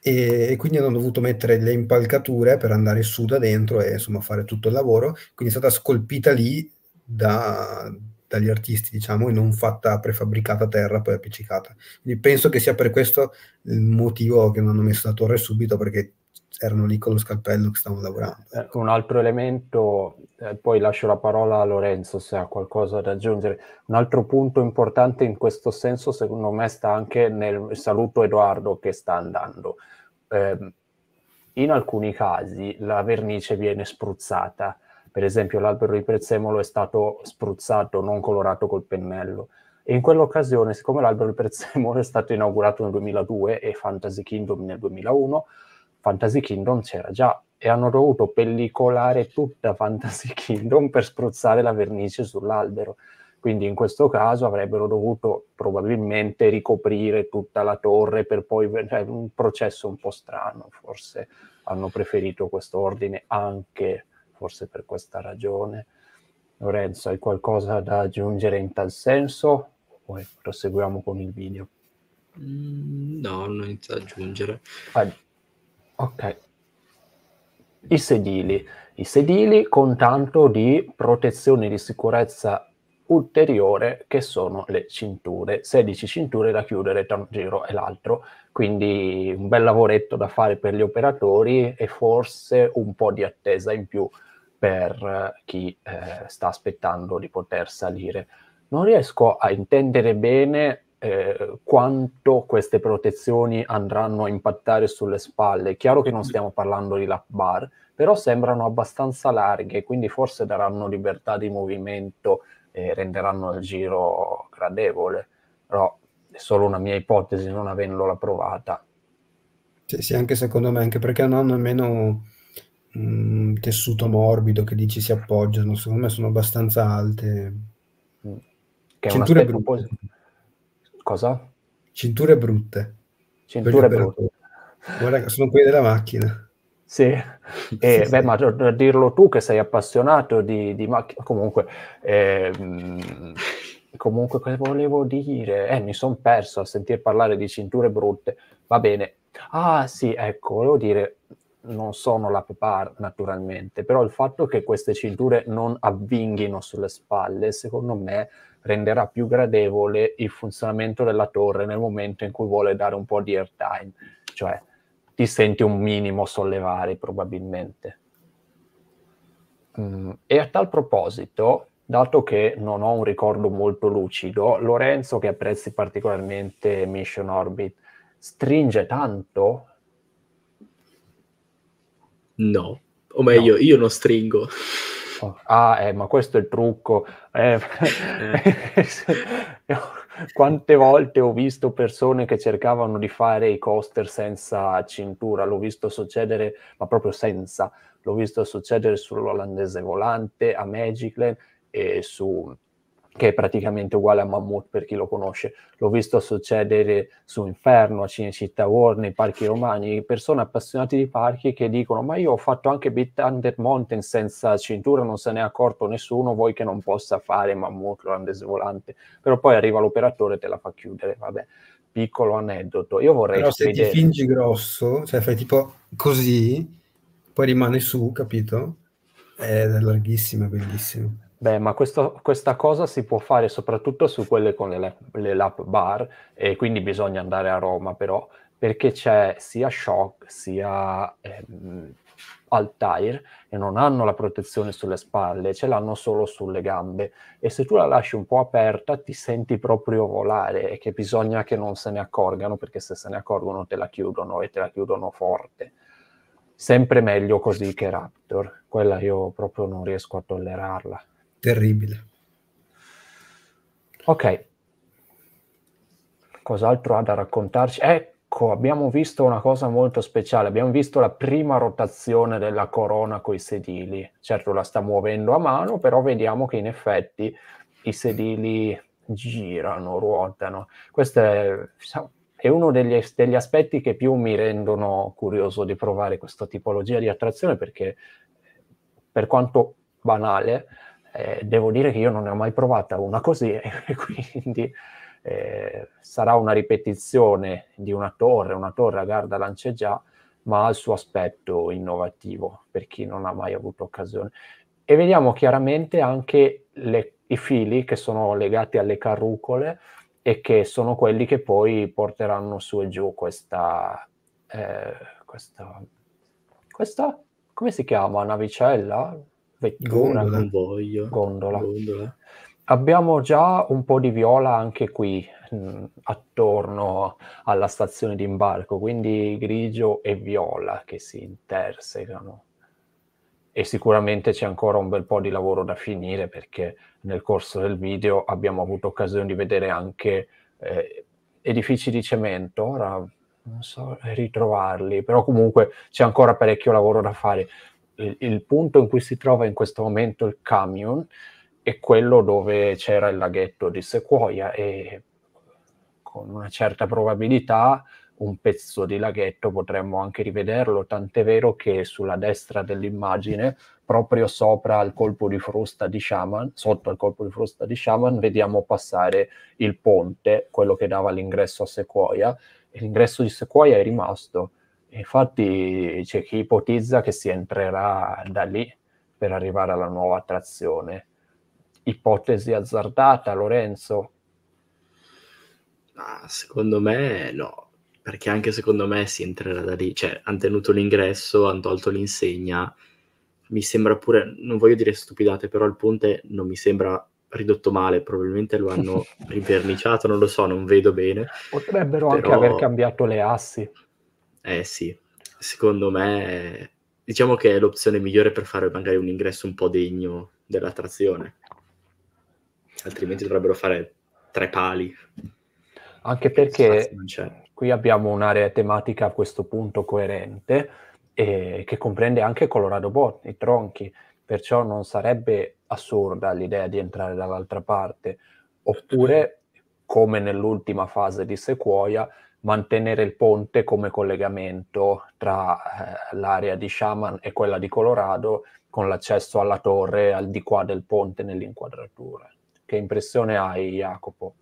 e quindi hanno dovuto mettere le impalcature per andare su da dentro e insomma fare tutto il lavoro, quindi è stata scolpita lì da, dagli artisti, diciamo, e non fatta prefabbricata a terra, poi appiccicata. Quindi penso che sia per questo il motivo che non hanno messo la torre subito, perché erano lì con lo scalpello che stavano lavorando. Eh, un altro elemento, eh, poi lascio la parola a Lorenzo se ha qualcosa da aggiungere, un altro punto importante in questo senso secondo me sta anche nel saluto Edoardo che sta andando. Eh, in alcuni casi la vernice viene spruzzata, per esempio l'albero di prezzemolo è stato spruzzato, non colorato col pennello. E in quell'occasione, siccome l'albero di prezzemolo è stato inaugurato nel 2002 e Fantasy Kingdom nel 2001, Fantasy Kingdom c'era già e hanno dovuto pellicolare tutta Fantasy [LAUGHS] Kingdom per spruzzare la vernice sull'albero. Quindi in questo caso avrebbero dovuto probabilmente ricoprire tutta la torre per poi cioè, un processo un po' strano, forse hanno preferito questo ordine anche forse per questa ragione. Lorenzo, hai qualcosa da aggiungere in tal senso? Poi proseguiamo con il video. Mm, no, non ho niente da aggiungere. Ah, Ok. I sedili. I sedili con tanto di protezione di sicurezza ulteriore che sono le cinture. 16 cinture da chiudere tra un giro e l'altro. Quindi un bel lavoretto da fare per gli operatori e forse un po' di attesa in più per eh, chi eh, sta aspettando di poter salire. Non riesco a intendere bene eh, quanto queste protezioni andranno a impattare sulle spalle. È chiaro che non mm. stiamo parlando di lap bar, però sembrano abbastanza larghe, quindi forse daranno libertà di movimento e renderanno il giro gradevole. Però è solo una mia ipotesi, non avendola provata. Sì, sì, anche secondo me, anche perché non hanno nemmeno un tessuto morbido che dici si appoggiano, secondo me sono abbastanza alte. Mm. Che è un aspetto positivo Cosa? Cinture brutte. Cinture brutte. Guarda, sono quelle della macchina. Sì, [LAUGHS] e, eh, beh, ma dirlo tu che sei appassionato di, di macchine, comunque, eh, comunque, cosa volevo dire? Eh, mi sono perso a sentire parlare di cinture brutte, va bene. Ah sì, ecco, volevo dire, non sono la Pepar naturalmente, però il fatto che queste cinture non avvinghino sulle spalle, secondo me, renderà più gradevole il funzionamento della torre nel momento in cui vuole dare un po' di airtime, cioè ti senti un minimo sollevare probabilmente. Mm, e a tal proposito, dato che non ho un ricordo molto lucido, Lorenzo che apprezzi particolarmente Mission Orbit, stringe tanto No, o meglio, no. io non stringo. Oh, ah, eh, ma questo è il trucco. Eh, eh. [LAUGHS] quante volte ho visto persone che cercavano di fare i coaster senza cintura, l'ho visto succedere, ma proprio senza, l'ho visto succedere sull'olandese volante a Magicland e su che è praticamente uguale a Mammut per chi lo conosce. L'ho visto succedere su Inferno, a Cinecittà World, nei parchi romani, persone appassionate di parchi che dicono ma io ho fatto anche Bit Under Mountain senza cintura, non se ne è accorto nessuno, vuoi che non possa fare Mammut, grande svolante? Però poi arriva l'operatore e te la fa chiudere, vabbè. Piccolo aneddoto. Io vorrei Però se vedere... ti fingi grosso, cioè fai tipo così, poi rimane su, capito? È larghissima, bellissima. Beh, ma questo, questa cosa si può fare soprattutto su quelle con le, le lap bar, e quindi bisogna andare a Roma però, perché c'è sia Shock sia ehm, Altair e non hanno la protezione sulle spalle, ce l'hanno solo sulle gambe e se tu la lasci un po' aperta ti senti proprio volare e che bisogna che non se ne accorgano perché se se ne accorgono te la chiudono e te la chiudono forte. Sempre meglio così che Raptor, quella io proprio non riesco a tollerarla. Terribile. Ok. Cos'altro ha da raccontarci? Ecco, abbiamo visto una cosa molto speciale. Abbiamo visto la prima rotazione della corona con i sedili. Certo, la sta muovendo a mano, però vediamo che in effetti i sedili girano, ruotano. Questo è, diciamo, è uno degli, degli, aspetti che più mi rendono curioso di provare questa tipologia di attrazione perché per quanto banale, eh, devo dire che io non ne ho mai provata una così, [LAUGHS] quindi eh, sarà una ripetizione di una torre, una torre a Garda Lanceggia, ma ha il suo aspetto innovativo per chi non ha mai avuto occasione. E vediamo chiaramente anche le, i fili che sono legati alle carrucole e che sono quelli che poi porteranno su e giù questa, eh, questa, questa come si chiama? Navicella? vettura, gondola. convoglio, gondola. gondola. Abbiamo già un po' di viola anche qui mh, mm, attorno alla stazione di imbarco, quindi grigio e viola che si intersecano. E sicuramente c'è ancora un bel po' di lavoro da finire perché nel corso del video abbiamo avuto occasione di vedere anche eh, edifici di cemento, ora non so ritrovarli, però comunque c'è ancora parecchio lavoro da fare il, il punto in cui si trova in questo momento il camion è quello dove c'era il laghetto di Sequoia e con una certa probabilità un pezzo di laghetto potremmo anche rivederlo, tant'è vero che sulla destra dell'immagine, proprio sopra al colpo di frusta di Shaman, sotto al colpo di frusta di Shaman, vediamo passare il ponte, quello che dava l'ingresso a Sequoia, e l'ingresso di Sequoia è rimasto. Infatti c'è chi ipotizza che si entrerà da lì per arrivare alla nuova attrazione. Ipotesi azzardata, Lorenzo? Ah, secondo me no, perché anche secondo me si entrerà da lì, cioè hanno tenuto l'ingresso, hanno tolto l'insegna, mi sembra pure, non voglio dire stupidate, però il ponte non mi sembra ridotto male, probabilmente lo hanno [LAUGHS] riverniciato, non lo so, non vedo bene. Potrebbero però... anche aver cambiato le assi. Eh sì, secondo me diciamo che è l'opzione migliore per fare magari un ingresso un po' degno dell'attrazione. Altrimenti dovrebbero fare tre pali. Anche perché qui abbiamo un'area tematica a questo punto coerente eh, che comprende anche Colorado Bot, i tronchi, perciò non sarebbe assurda l'idea di entrare dall'altra parte. Oppure, come nell'ultima fase di Sequoia, mantenere il ponte come collegamento tra eh, l'area di Shaman e quella di Colorado con l'accesso alla torre al di qua del ponte nell'inquadratura. Che impressione hai Jacopo?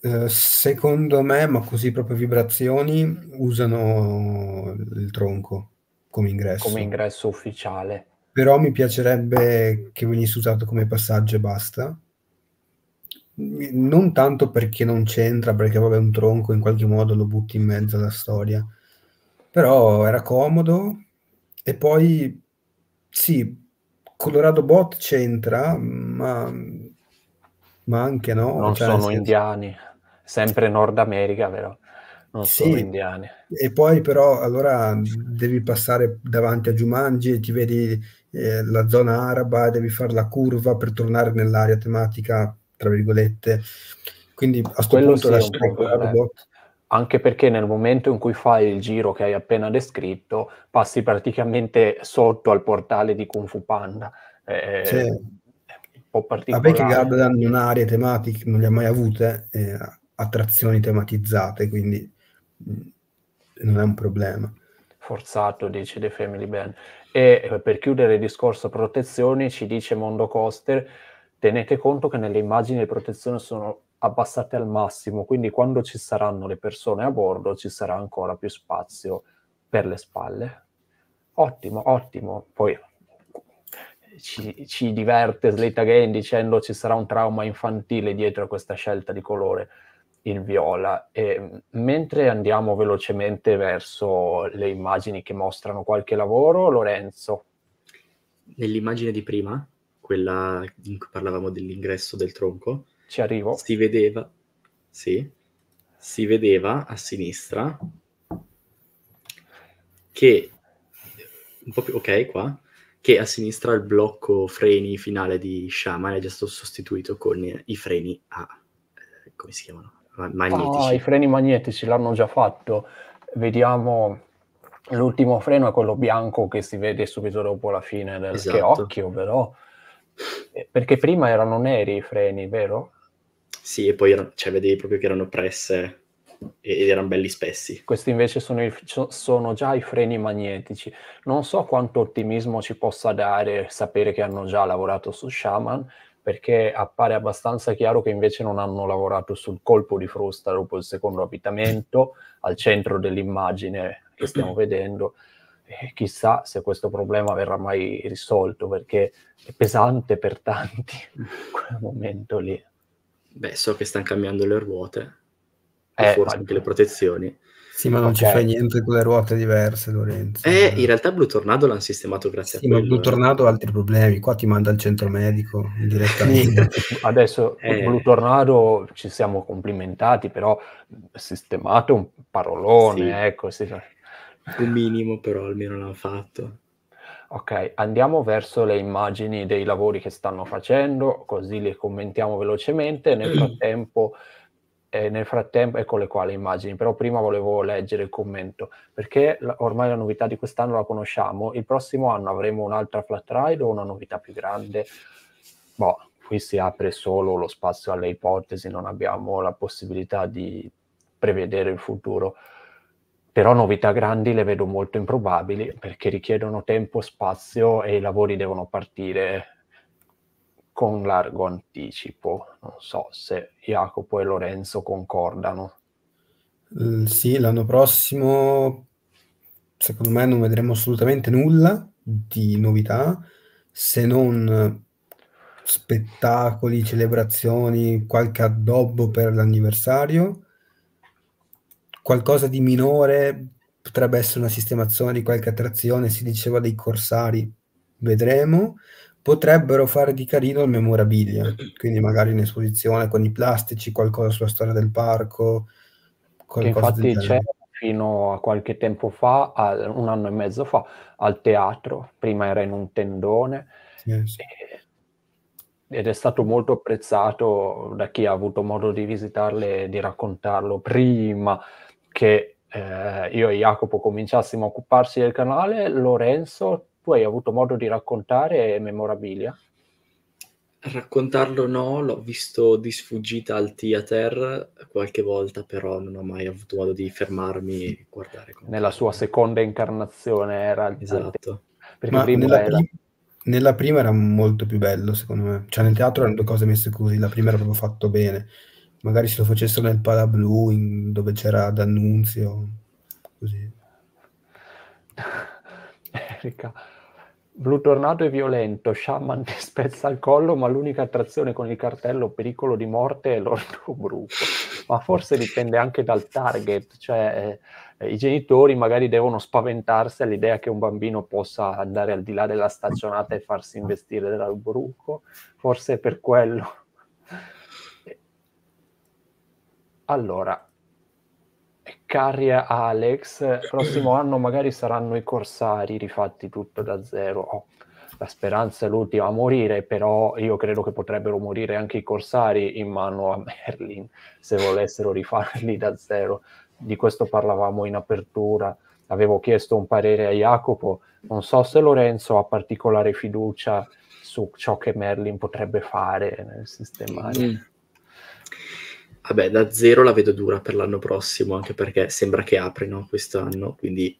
Eh, secondo me, ma così proprio vibrazioni, usano il tronco come ingresso. Come ingresso ufficiale. Però mi piacerebbe che venisse usato come passaggio e basta, non tanto perché non c'entra, perché vabbè un tronco in qualche modo lo butti in mezzo alla storia, però era comodo e poi sì, Colorado Bot c'entra, ma, ma anche no. Non cioè, sono indiani, sempre Nord America però, non sì, sono indiani. E poi però allora devi passare davanti a Jumanji, ti vedi eh, la zona araba, devi fare la curva per tornare nell'area tematica tra virgolette. Quindi a questo punto sì, lasciamo eh. robot. Anche perché nel momento in cui fai il giro che hai appena descritto, passi praticamente sotto al portale di Kung Fu Panda. Eh, sì. Un po' particolare. Vabbè che Gardaland non ha aree tematiche, non le ha mai avute, eh, attrazioni tematizzate, quindi mm, non è un problema. Forzato, dice The Family Band. E eh, per chiudere il discorso protezioni, ci dice Mondo Coaster tenete conto che nelle immagini le protezioni sono abbassate al massimo, quindi quando ci saranno le persone a bordo ci sarà ancora più spazio per le spalle. Ottimo, ottimo. Poi ci, ci diverte Slate Again dicendo ci sarà un trauma infantile dietro a questa scelta di colore, il viola. E, mentre andiamo velocemente verso le immagini che mostrano qualche lavoro, Lorenzo. Nell'immagine di prima? quella in cui parlavamo dell'ingresso del tronco. Ci arrivo. Si vedeva, sì, si vedeva a sinistra che, un po' più, ok qua, che a sinistra il blocco freni finale di Shaman è già stato sostituito con i freni a, eh, come si chiamano? Magnetici. Ah, i freni magnetici l'hanno già fatto. Vediamo L'ultimo freno è quello bianco che si vede subito dopo la fine del esatto. che occhio, però eh, perché prima erano neri i freni, vero? Sì, e poi erano, cioè, vedevi proprio che erano presse ed erano belli spessi. Questi invece sono, i, sono, già i freni magnetici. Non so quanto ottimismo ci possa dare sapere che hanno già lavorato su Shaman, perché appare abbastanza chiaro che invece non hanno lavorato sul colpo di frusta dopo il secondo abitamento, al centro dell'immagine che stiamo vedendo. Eh, chissà se questo problema verrà mai risolto perché è pesante per tanti [LAUGHS] quel momento lì. Beh, so che stanno cambiando le ruote, eh, forse anche le protezioni. Sì, ma non okay. ci fai niente con le ruote diverse, Lorenzo. Eh, in realtà Blue Tornado l'hanno sistemato grazie sì, a quello. ma Blue eh. Tornado ha altri problemi. Qua ti manda al centro medico direttamente. [LAUGHS] Adesso eh. Blue Tornado ci siamo complimentati, però sistemato un parolone, sì. ecco. Sì. Cioè, un minimo però almeno l'hanno fatto. Ok, andiamo verso le immagini dei lavori che stanno facendo, così le commentiamo velocemente. Nel mm. frattempo, eh, nel frattempo ecco le qua le immagini, però prima volevo leggere il commento, perché ormai la novità di quest'anno la conosciamo, il prossimo anno avremo un'altra flat ride o una novità più grande? Boh, qui si apre solo lo spazio alle ipotesi, non abbiamo la possibilità di prevedere il futuro però novità grandi le vedo molto improbabili perché richiedono tempo, spazio e i lavori devono partire con largo anticipo. Non so se Jacopo e Lorenzo concordano. Mm, sì, l'anno prossimo secondo me non vedremo assolutamente nulla di novità se non spettacoli, celebrazioni, qualche addobbo per l'anniversario qualcosa di minore potrebbe essere una sistemazione di qualche attrazione, si diceva dei corsari, vedremo. Potrebbero fare di carino il memorabilia, quindi magari in esposizione con i plastici, qualcosa sulla storia del parco. che infatti c'è fino a qualche tempo fa, a, un anno e mezzo fa, al teatro, prima era in un tendone. Sì, E, ed è stato molto apprezzato da chi ha avuto modo di visitarle e di raccontarlo prima che eh, io e Jacopo cominciassimo a occuparsi del canale, Lorenzo, tu hai avuto modo di raccontare memorabilia? Raccontarlo no, l'ho visto di sfuggita al theater qualche volta, però non ho mai avuto modo di fermarmi e guardare. Nella sua seconda incarnazione era il Esatto. Prima nella, era... Prim- nella prima era molto più bello, secondo me. Cioè nel teatro erano due cose messe così, la prima era proprio fatto bene magari se lo facessero nel Palablu in, dove c'era D'Annunzio, così. [LAUGHS] Erika, blu tornato e violento, Shaman ti spezza il collo, ma l'unica attrazione con il cartello pericolo di morte è l'orto bruco. Ma forse dipende anche dal target, cioè eh, i genitori magari devono spaventarsi all'idea che un bambino possa andare al di là della staccionata e farsi investire dal bruco, forse è per quello. Allora, Carrier Alex, prossimo anno magari saranno i Corsari rifatti tutto da zero. Oh, la speranza è l'ultima a morire, però io credo che potrebbero morire anche i Corsari in mano a Merlin se volessero rifarli da zero. Di questo parlavamo in apertura. Avevo chiesto un parere a Jacopo, non so se Lorenzo ha particolare fiducia su ciò che Merlin potrebbe fare nel sistemare. Mm Vabbè, da zero la vedo dura per l'anno prossimo, anche perché sembra che aprino quest'anno, quindi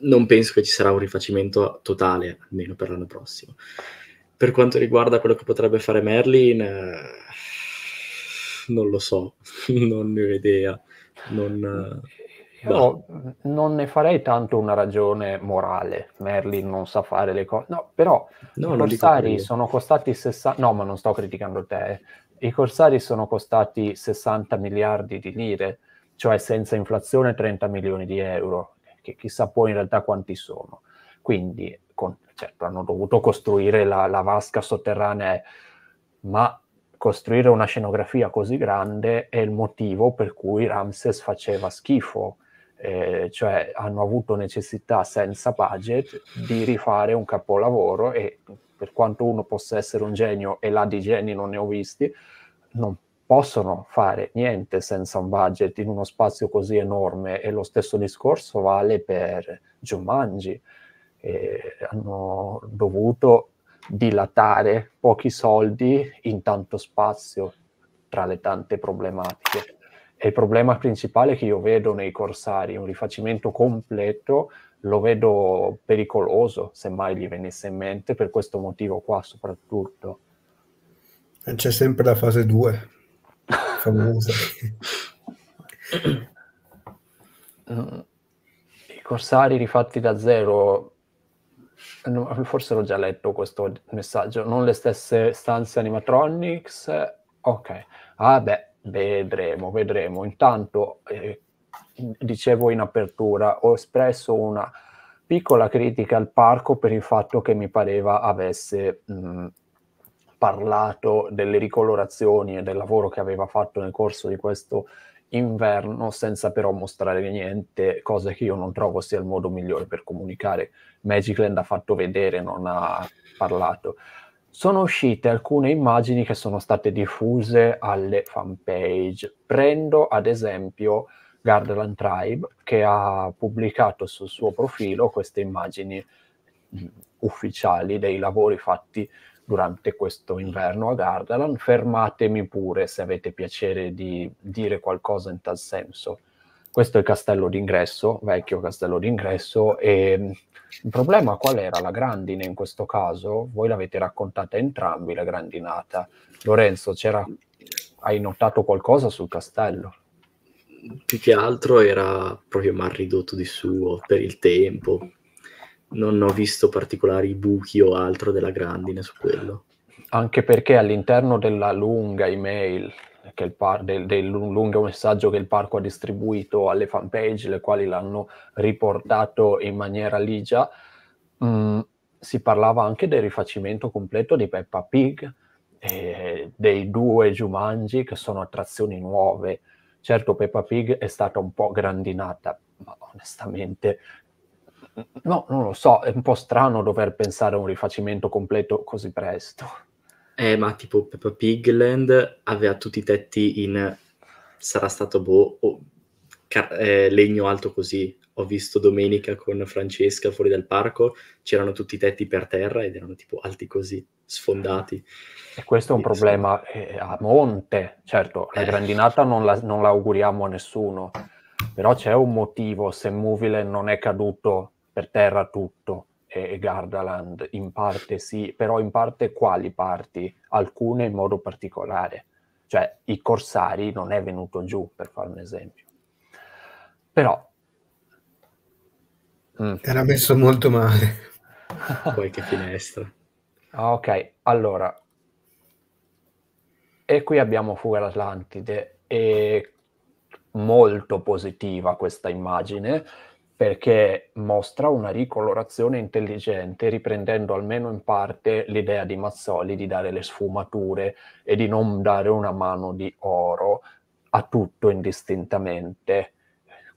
non penso che ci sarà un rifacimento totale, almeno per l'anno prossimo. Per quanto riguarda quello che potrebbe fare Merlin, eh, non lo so, [LAUGHS] non ne ho idea. Non, no, eh, boh. non, ne farei tanto una ragione morale. Merlin non sa fare le cose. No, però no, i corsari sono costati 60... No, ma non sto criticando te. Eh i corsari sono costati 60 miliardi di lire, cioè senza inflazione 30 milioni di euro, che chissà poi in realtà quanti sono. Quindi, con, certo, hanno dovuto costruire la, la vasca sotterranea, ma costruire una scenografia così grande è il motivo per cui Ramses faceva schifo. Eh, cioè hanno avuto necessità senza budget di rifare un capolavoro e per quanto uno possa essere un genio e là di geni non ne ho visti, non possono fare niente senza un budget in uno spazio così enorme e lo stesso discorso vale per Jumanji. Eh, hanno dovuto dilatare pochi soldi in tanto spazio tra le tante problematiche. E il problema principale che io vedo nei corsari, è un rifacimento completo lo vedo pericoloso, se mai gli venisse in mente, per questo motivo qua soprattutto. Eh, c'è sempre la fase 2, famosa. Eh, I corsari rifatti da zero, forse l'ho già letto questo messaggio, non le stesse stanze animatronics, ok. Ah vedremo, vedremo. Intanto... Eh, dicevo in apertura, ho espresso una piccola critica al parco per il fatto che mi pareva avesse mh, mm, parlato delle ricolorazioni e del lavoro che aveva fatto nel corso di questo inverno senza però mostrare niente, cosa che io non trovo sia il modo migliore per comunicare. Magicland ha fatto vedere, non ha parlato. Sono uscite alcune immagini che sono state diffuse alle fanpage. Prendo ad esempio Gardeland Tribe, che ha pubblicato sul suo profilo queste immagini mh, mm, ufficiali dei lavori fatti durante questo inverno a Gardaland. Fermatemi pure se avete piacere di dire qualcosa in tal senso. Questo è il castello d'ingresso, vecchio castello d'ingresso, e mm, il problema qual era? La grandine in questo caso? Voi l'avete raccontata entrambi, la grandinata. Lorenzo, hai notato qualcosa sul castello? più che altro era proprio mal ridotto di suo per il tempo. Non ho visto particolari buchi o altro della grandine su quello. Anche perché all'interno della lunga email, par- del, del, lungo messaggio che il parco ha distribuito alle fanpage, le quali l'hanno riportato in maniera ligia, mh, mm, si parlava anche del rifacimento completo di Peppa Pig, eh, dei due Jumanji che sono attrazioni nuove Certo Peppa Pig è stata un po' grandinata, ma onestamente no, non lo so, è un po' strano dover pensare a un rifacimento completo così presto. Eh, ma tipo Peppa Pigland aveva tutti i tetti in sarà stato boh o car- eh, legno alto così, ho visto domenica con Francesca fuori dal parco, c'erano tutti i tetti per terra ed erano tipo alti così, sfondati. E questo è un e problema eh, a monte, certo, la eh. grandinata non la, non la, auguriamo a nessuno, però c'è un motivo se Movile non è caduto per terra tutto e, e Gardaland in parte sì, però in parte quali parti? Alcune in modo particolare. Cioè i Corsari non è venuto giù, per fare un esempio. Però Mm. Era messo molto male. [LAUGHS] Poi che finestra. Ah, ok, allora. E qui abbiamo Fuga l'Atlantide. È molto positiva questa immagine perché mostra una ricolorazione intelligente, riprendendo almeno in parte l'idea di Mazzoli di dare le sfumature e di non dare una mano di oro a tutto indistintamente,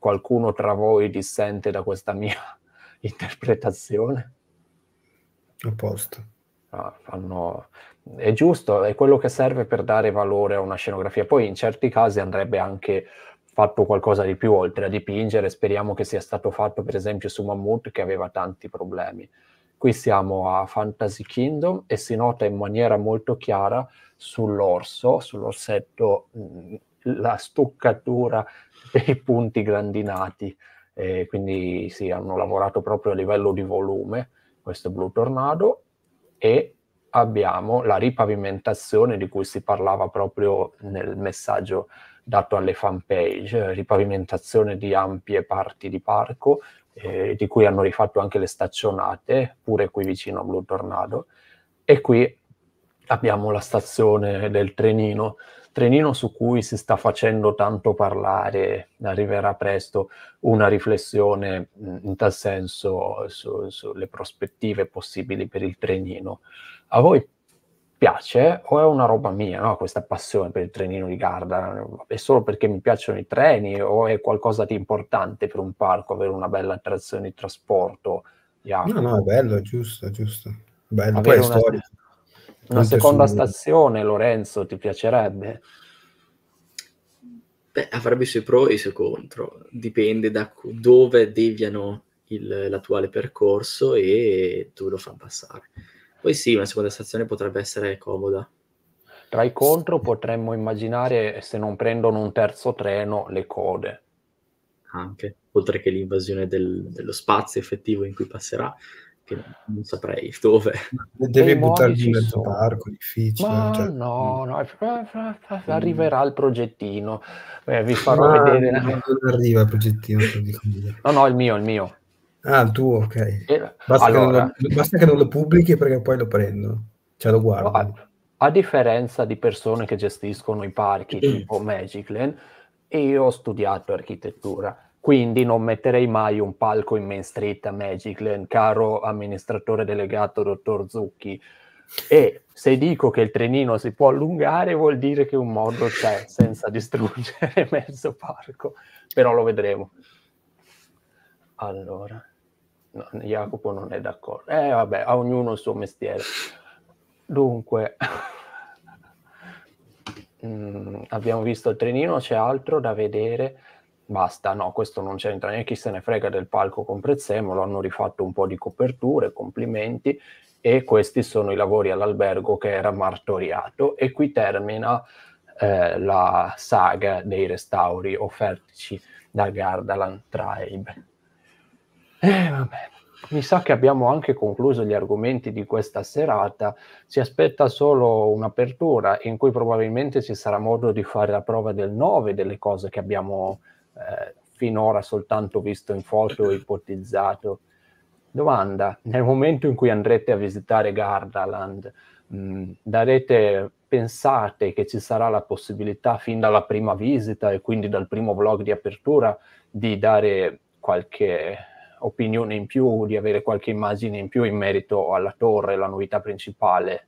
qualcuno tra voi dissente da questa mia [LAUGHS] interpretazione? A posto. Ah, fanno... È giusto, è quello che serve per dare valore a una scenografia. Poi in certi casi andrebbe anche fatto qualcosa di più oltre a dipingere. Speriamo che sia stato fatto, per esempio, su Mammut che aveva tanti problemi. Qui siamo a Fantasy Kingdom e si nota in maniera molto chiara sull'orso, sull'orsetto mh, mm, la stoccatura dei punti grandinati, eh, quindi sì, hanno lavorato proprio a livello di volume questo blu Tornado e abbiamo la ripavimentazione di cui si parlava proprio nel messaggio dato alle fanpage, ripavimentazione di ampie parti di parco, eh, di cui hanno rifatto anche le staccionate, pure qui vicino a blu Tornado, e qui abbiamo la stazione del trenino trenino su cui si sta facendo tanto parlare, arriverà presto una riflessione in tal senso sulle su prospettive possibili per il trenino. A voi piace eh? o è una roba mia, no? questa passione per il trenino di Garda? È solo perché mi piacciono i treni o è qualcosa di importante per un parco avere una bella attrazione di trasporto? Yeah. No, no, è bello, è giusto, è giusto. Bello, poi è una... Una seconda sono... stazione, Lorenzo, ti piacerebbe? Beh, avrebbe i suoi pro e i suoi contro, dipende da dove deviano il, l'attuale percorso e dove lo fanno passare. Poi sì, una seconda stazione potrebbe essere comoda. Tra i contro potremmo immaginare, se non prendono un terzo treno, le code. Anche, oltre che l'invasione del, dello spazio effettivo in cui passerà, non saprei [LAUGHS] dove. Devi buttargli in mezzo parco, difficile. Ma cioè... no, mm. no, arriverà mm. il progettino. Eh, vi farò ah, vedere. Non arriva il progettino. No, no, il mio, il mio. Ah, il tuo, ok. Eh, basta, allora... che lo, basta, che non lo, pubblichi perché poi lo prendo, cioè lo guardo. A, a differenza di persone che gestiscono i parchi tipo Magicland, io ho studiato architettura quindi non metterei mai un palco in Main Street a Magicland, caro amministratore delegato dottor Zucchi. E se dico che il trenino si può allungare, vuol dire che un modo c'è senza distruggere [LAUGHS] mezzo parco. Però lo vedremo. Allora, no, Jacopo non è d'accordo. Eh, vabbè, a ognuno il suo mestiere. Dunque, [LAUGHS] mm, abbiamo visto il trenino, c'è altro da vedere basta, no, questo non c'entra né chi se ne frega del palco con Prezzemolo, hanno rifatto un po' di coperture, complimenti, e questi sono i lavori all'albergo che era martoriato e qui termina eh, la saga dei restauri offertici da Gardaland Tribe. Eh, vabbè. Mi sa che abbiamo anche concluso gli argomenti di questa serata, si aspetta solo un'apertura in cui probabilmente ci sarà modo di fare la prova del 9 delle cose che abbiamo eh, finora soltanto visto in foto o [COUGHS] ipotizzato. Domanda, nel momento in cui andrete a visitare Gardaland, mh, mm, darete, pensate che ci sarà la possibilità fin dalla prima visita e quindi dal primo vlog di apertura di dare qualche opinione in più, di avere qualche immagine in più in merito alla torre, la novità principale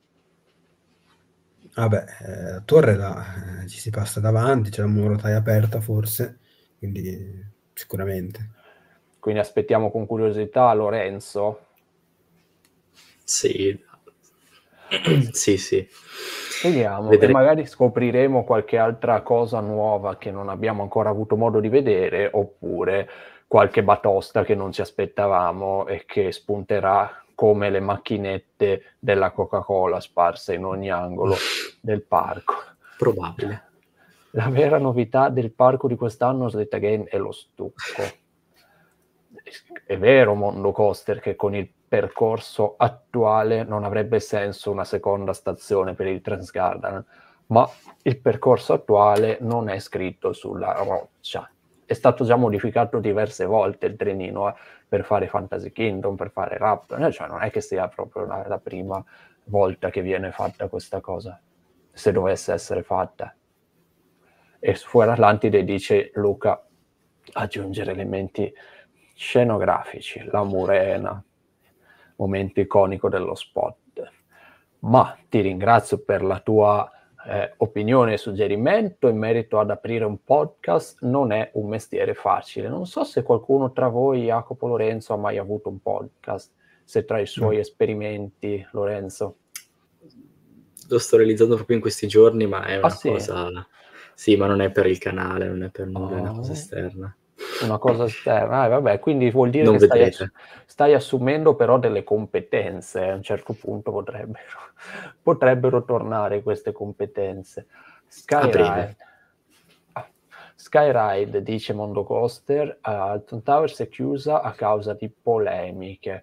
Vabbè, ah eh, torre là, eh, ci si passa davanti, c'è la muro aperta forse, quindi sicuramente. Quindi aspettiamo con curiosità Lorenzo. Sì, [CLEARS THROAT] sì, sì. Vediamo, Vedere... magari scopriremo qualche altra cosa nuova che non abbiamo ancora avuto modo di vedere, oppure qualche batosta che non ci aspettavamo e che spunterà come le macchinette della Coca-Cola sparse in ogni angolo [LAUGHS] del parco. Probabile la vera novità del parco di quest'anno, Slate Again, è lo stucco. È vero, Mondo Coaster, che con il percorso attuale non avrebbe senso una seconda stazione per il Transgarden, ma il percorso attuale non è scritto sulla roccia. È stato già modificato diverse volte il trenino eh, per fare Fantasy Kingdom, per fare Raptor, eh, cioè non è che sia proprio la, la prima volta che viene fatta questa cosa, se dovesse essere fatta e fuori Atlantide dice Luca aggiungere elementi scenografici, la murena, momento iconico dello spot. Ma ti ringrazio per la tua eh, opinione e suggerimento in merito ad aprire un podcast non è un mestiere facile. Non so se qualcuno tra voi, Jacopo Lorenzo, ha mai avuto un podcast, se tra i suoi mm. esperimenti, Lorenzo. Lo sto realizzando proprio in questi giorni, ma è ah, una ah, cosa sì? Sì, ma non è per il canale, non è per nulla, oh. è una ah, cosa eh. esterna. Una cosa esterna, ah, vabbè, quindi vuol dire non che stai, ass- stai, assumendo però delle competenze, a un certo punto potrebbero, [LAUGHS] potrebbero tornare queste competenze. Skyride. Skyride, dice Mondo Coaster, uh, Alton Towers è chiusa a causa di polemiche.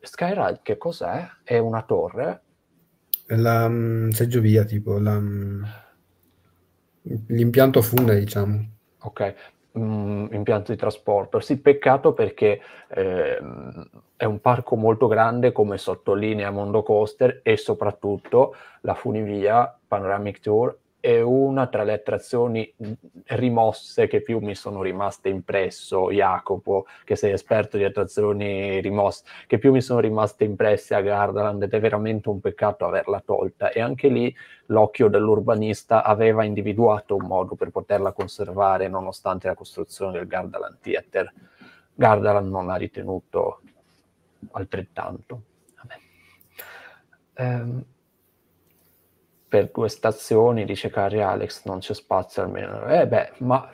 Skyride che cos'è? È una torre? La um, seggiovia, tipo la... Um l'impianto fune, diciamo. Ok, mm, impianto di trasporto. Sì, peccato perché eh, è un parco molto grande, come sottolinea Mondo Coaster, e soprattutto la funivia Panoramic Tour è una tra le attrazioni rimosse che più mi sono rimaste impresso, Jacopo, che sei esperto di attrazioni rimosse, che più mi sono rimaste impresse a Gardaland ed è veramente un peccato averla tolta. E anche lì l'occhio dell'urbanista aveva individuato un modo per poterla conservare nonostante la costruzione del Gardaland Theater. Gardaland non ha ritenuto altrettanto. Vabbè. Um, per due stazioni, dice Carri Alex, non c'è spazio almeno. Eh beh, ma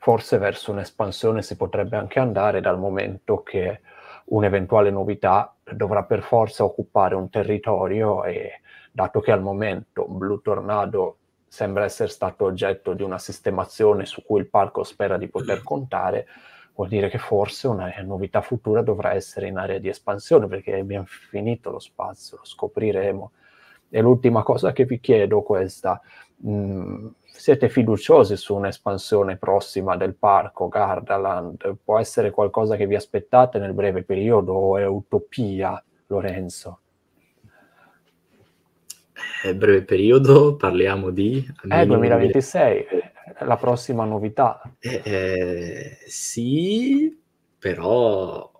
forse verso un'espansione si potrebbe anche andare dal momento che un'eventuale novità dovrà per forza occupare un territorio e dato che al momento Blue Tornado sembra essere stato oggetto di una sistemazione su cui il parco spera di poter contare, vuol dire che forse una novità futura dovrà essere in area di espansione perché abbiamo finito lo spazio, lo scopriremo. E l'ultima cosa che vi chiedo è questa. Mm, siete fiduciosi su un'espansione prossima del parco Gardaland? Può essere qualcosa che vi aspettate nel breve periodo o è utopia, Lorenzo? Eh, breve periodo, parliamo di... Eh, 2026, la prossima novità. Eh, eh, sì, però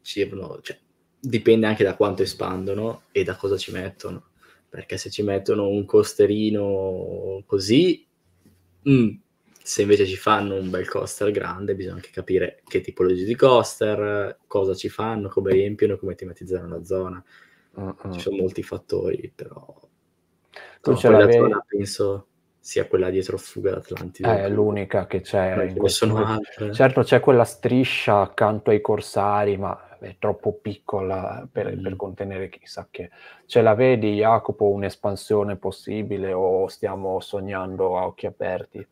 ci, cioè, dipende anche da quanto espandono e da cosa ci mettono perché se ci mettono un costerino così, mh, mm, se invece ci fanno un bel coaster grande, bisogna anche capire che tipologia di coaster, cosa ci fanno, come riempiono, come tematizzano la zona. Uh-uh. Ci sono molti fattori, però... Tu no, ce quella l'avevi... zona penso sia quella dietro Fuga d'Atlantide. Eh, è l'unica che c'è. Non in questo... Certo, c'è quella striscia accanto ai corsari, ma è troppo piccola per, mm-hmm. per, contenere chissà che. Ce la vedi Jacopo un'espansione possibile o stiamo sognando a occhi aperti?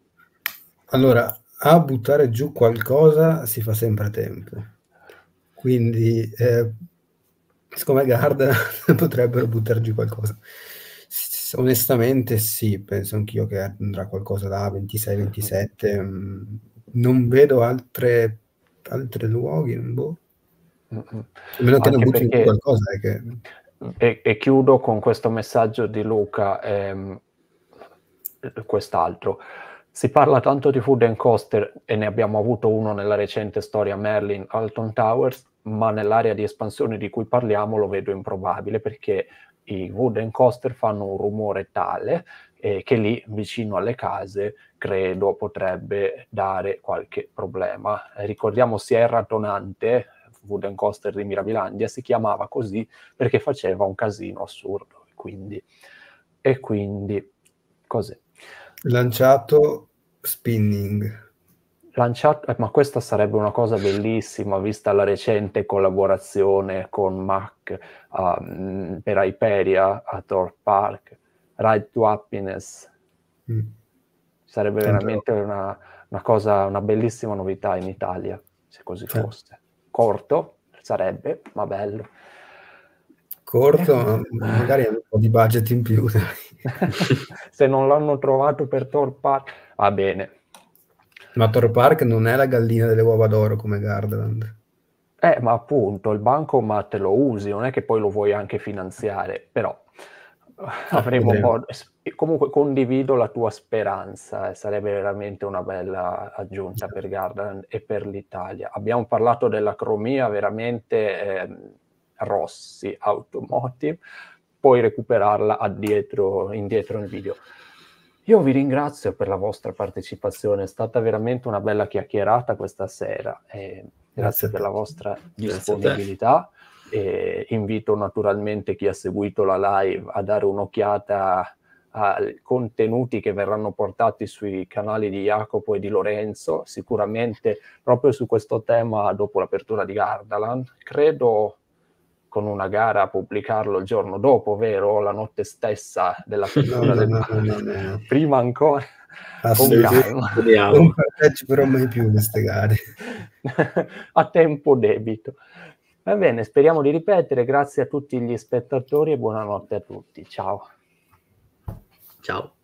Allora, a buttare giù qualcosa si fa sempre tempo. Quindi, eh, siccome Garda [LAUGHS] potrebbero buttare giù qualcosa. onestamente sì, penso anch'io che andrà qualcosa da 26-27. Mm, non vedo altre, altre luoghi, boh a che non butti perché... qualcosa. Eh, che... E, e, chiudo con questo messaggio di Luca, ehm, quest'altro. Si parla tanto di food and coaster e ne abbiamo avuto uno nella recente storia Merlin Alton Towers, ma nell'area di espansione di cui parliamo lo vedo improbabile perché i food and coaster fanno un rumore tale eh, che lì vicino alle case credo potrebbe dare qualche problema. Ricordiamo sia il ratonante Wooden Coaster di Mirabilandia si chiamava così perché faceva un casino assurdo. Quindi, e quindi così. Lanciato spinning. Lanciato, eh, ma questa sarebbe una cosa bellissima vista la recente collaborazione con Mac um, per Hyperia a Thor Park, Ride to Happiness. Mm. Sarebbe Tanto. veramente una, una, cosa, una bellissima novità in Italia, se così sì. fosse corto, sarebbe, ma bello. Corto, eh. magari un po' di budget in più. [LAUGHS] Se non l'hanno trovato per Thor Park, va bene. Ma Thor Park non è la gallina delle uova d'oro come Gardaland. Eh, ma appunto, il banco ma te lo usi, non è che poi lo vuoi anche finanziare, però Ah, avremo un po'... Comunque condivido la tua speranza, eh, sarebbe veramente una bella aggiunta per Gardaland e per l'Italia. Abbiamo parlato della cromia veramente eh, Rossi Automotive, puoi recuperarla addietro, indietro nel video. Io vi ringrazio per la vostra partecipazione, è stata veramente una bella chiacchierata questa sera. Eh, grazie, grazie, per la vostra disponibilità e invito naturalmente chi ha seguito la live a dare un'occhiata ai contenuti che verranno portati sui canali di Jacopo e di Lorenzo, sicuramente proprio su questo tema dopo l'apertura di Gardaland, credo con una gara a pubblicarlo il giorno dopo, vero? La notte stessa della figura no, del no, no, prima ancora. Assolutamente. Non parteciperò mai più a queste gare. [LAUGHS] a tempo debito. Va bene, speriamo di ripetere. Grazie a tutti gli spettatori e buonanotte a tutti. Ciao. Ciao.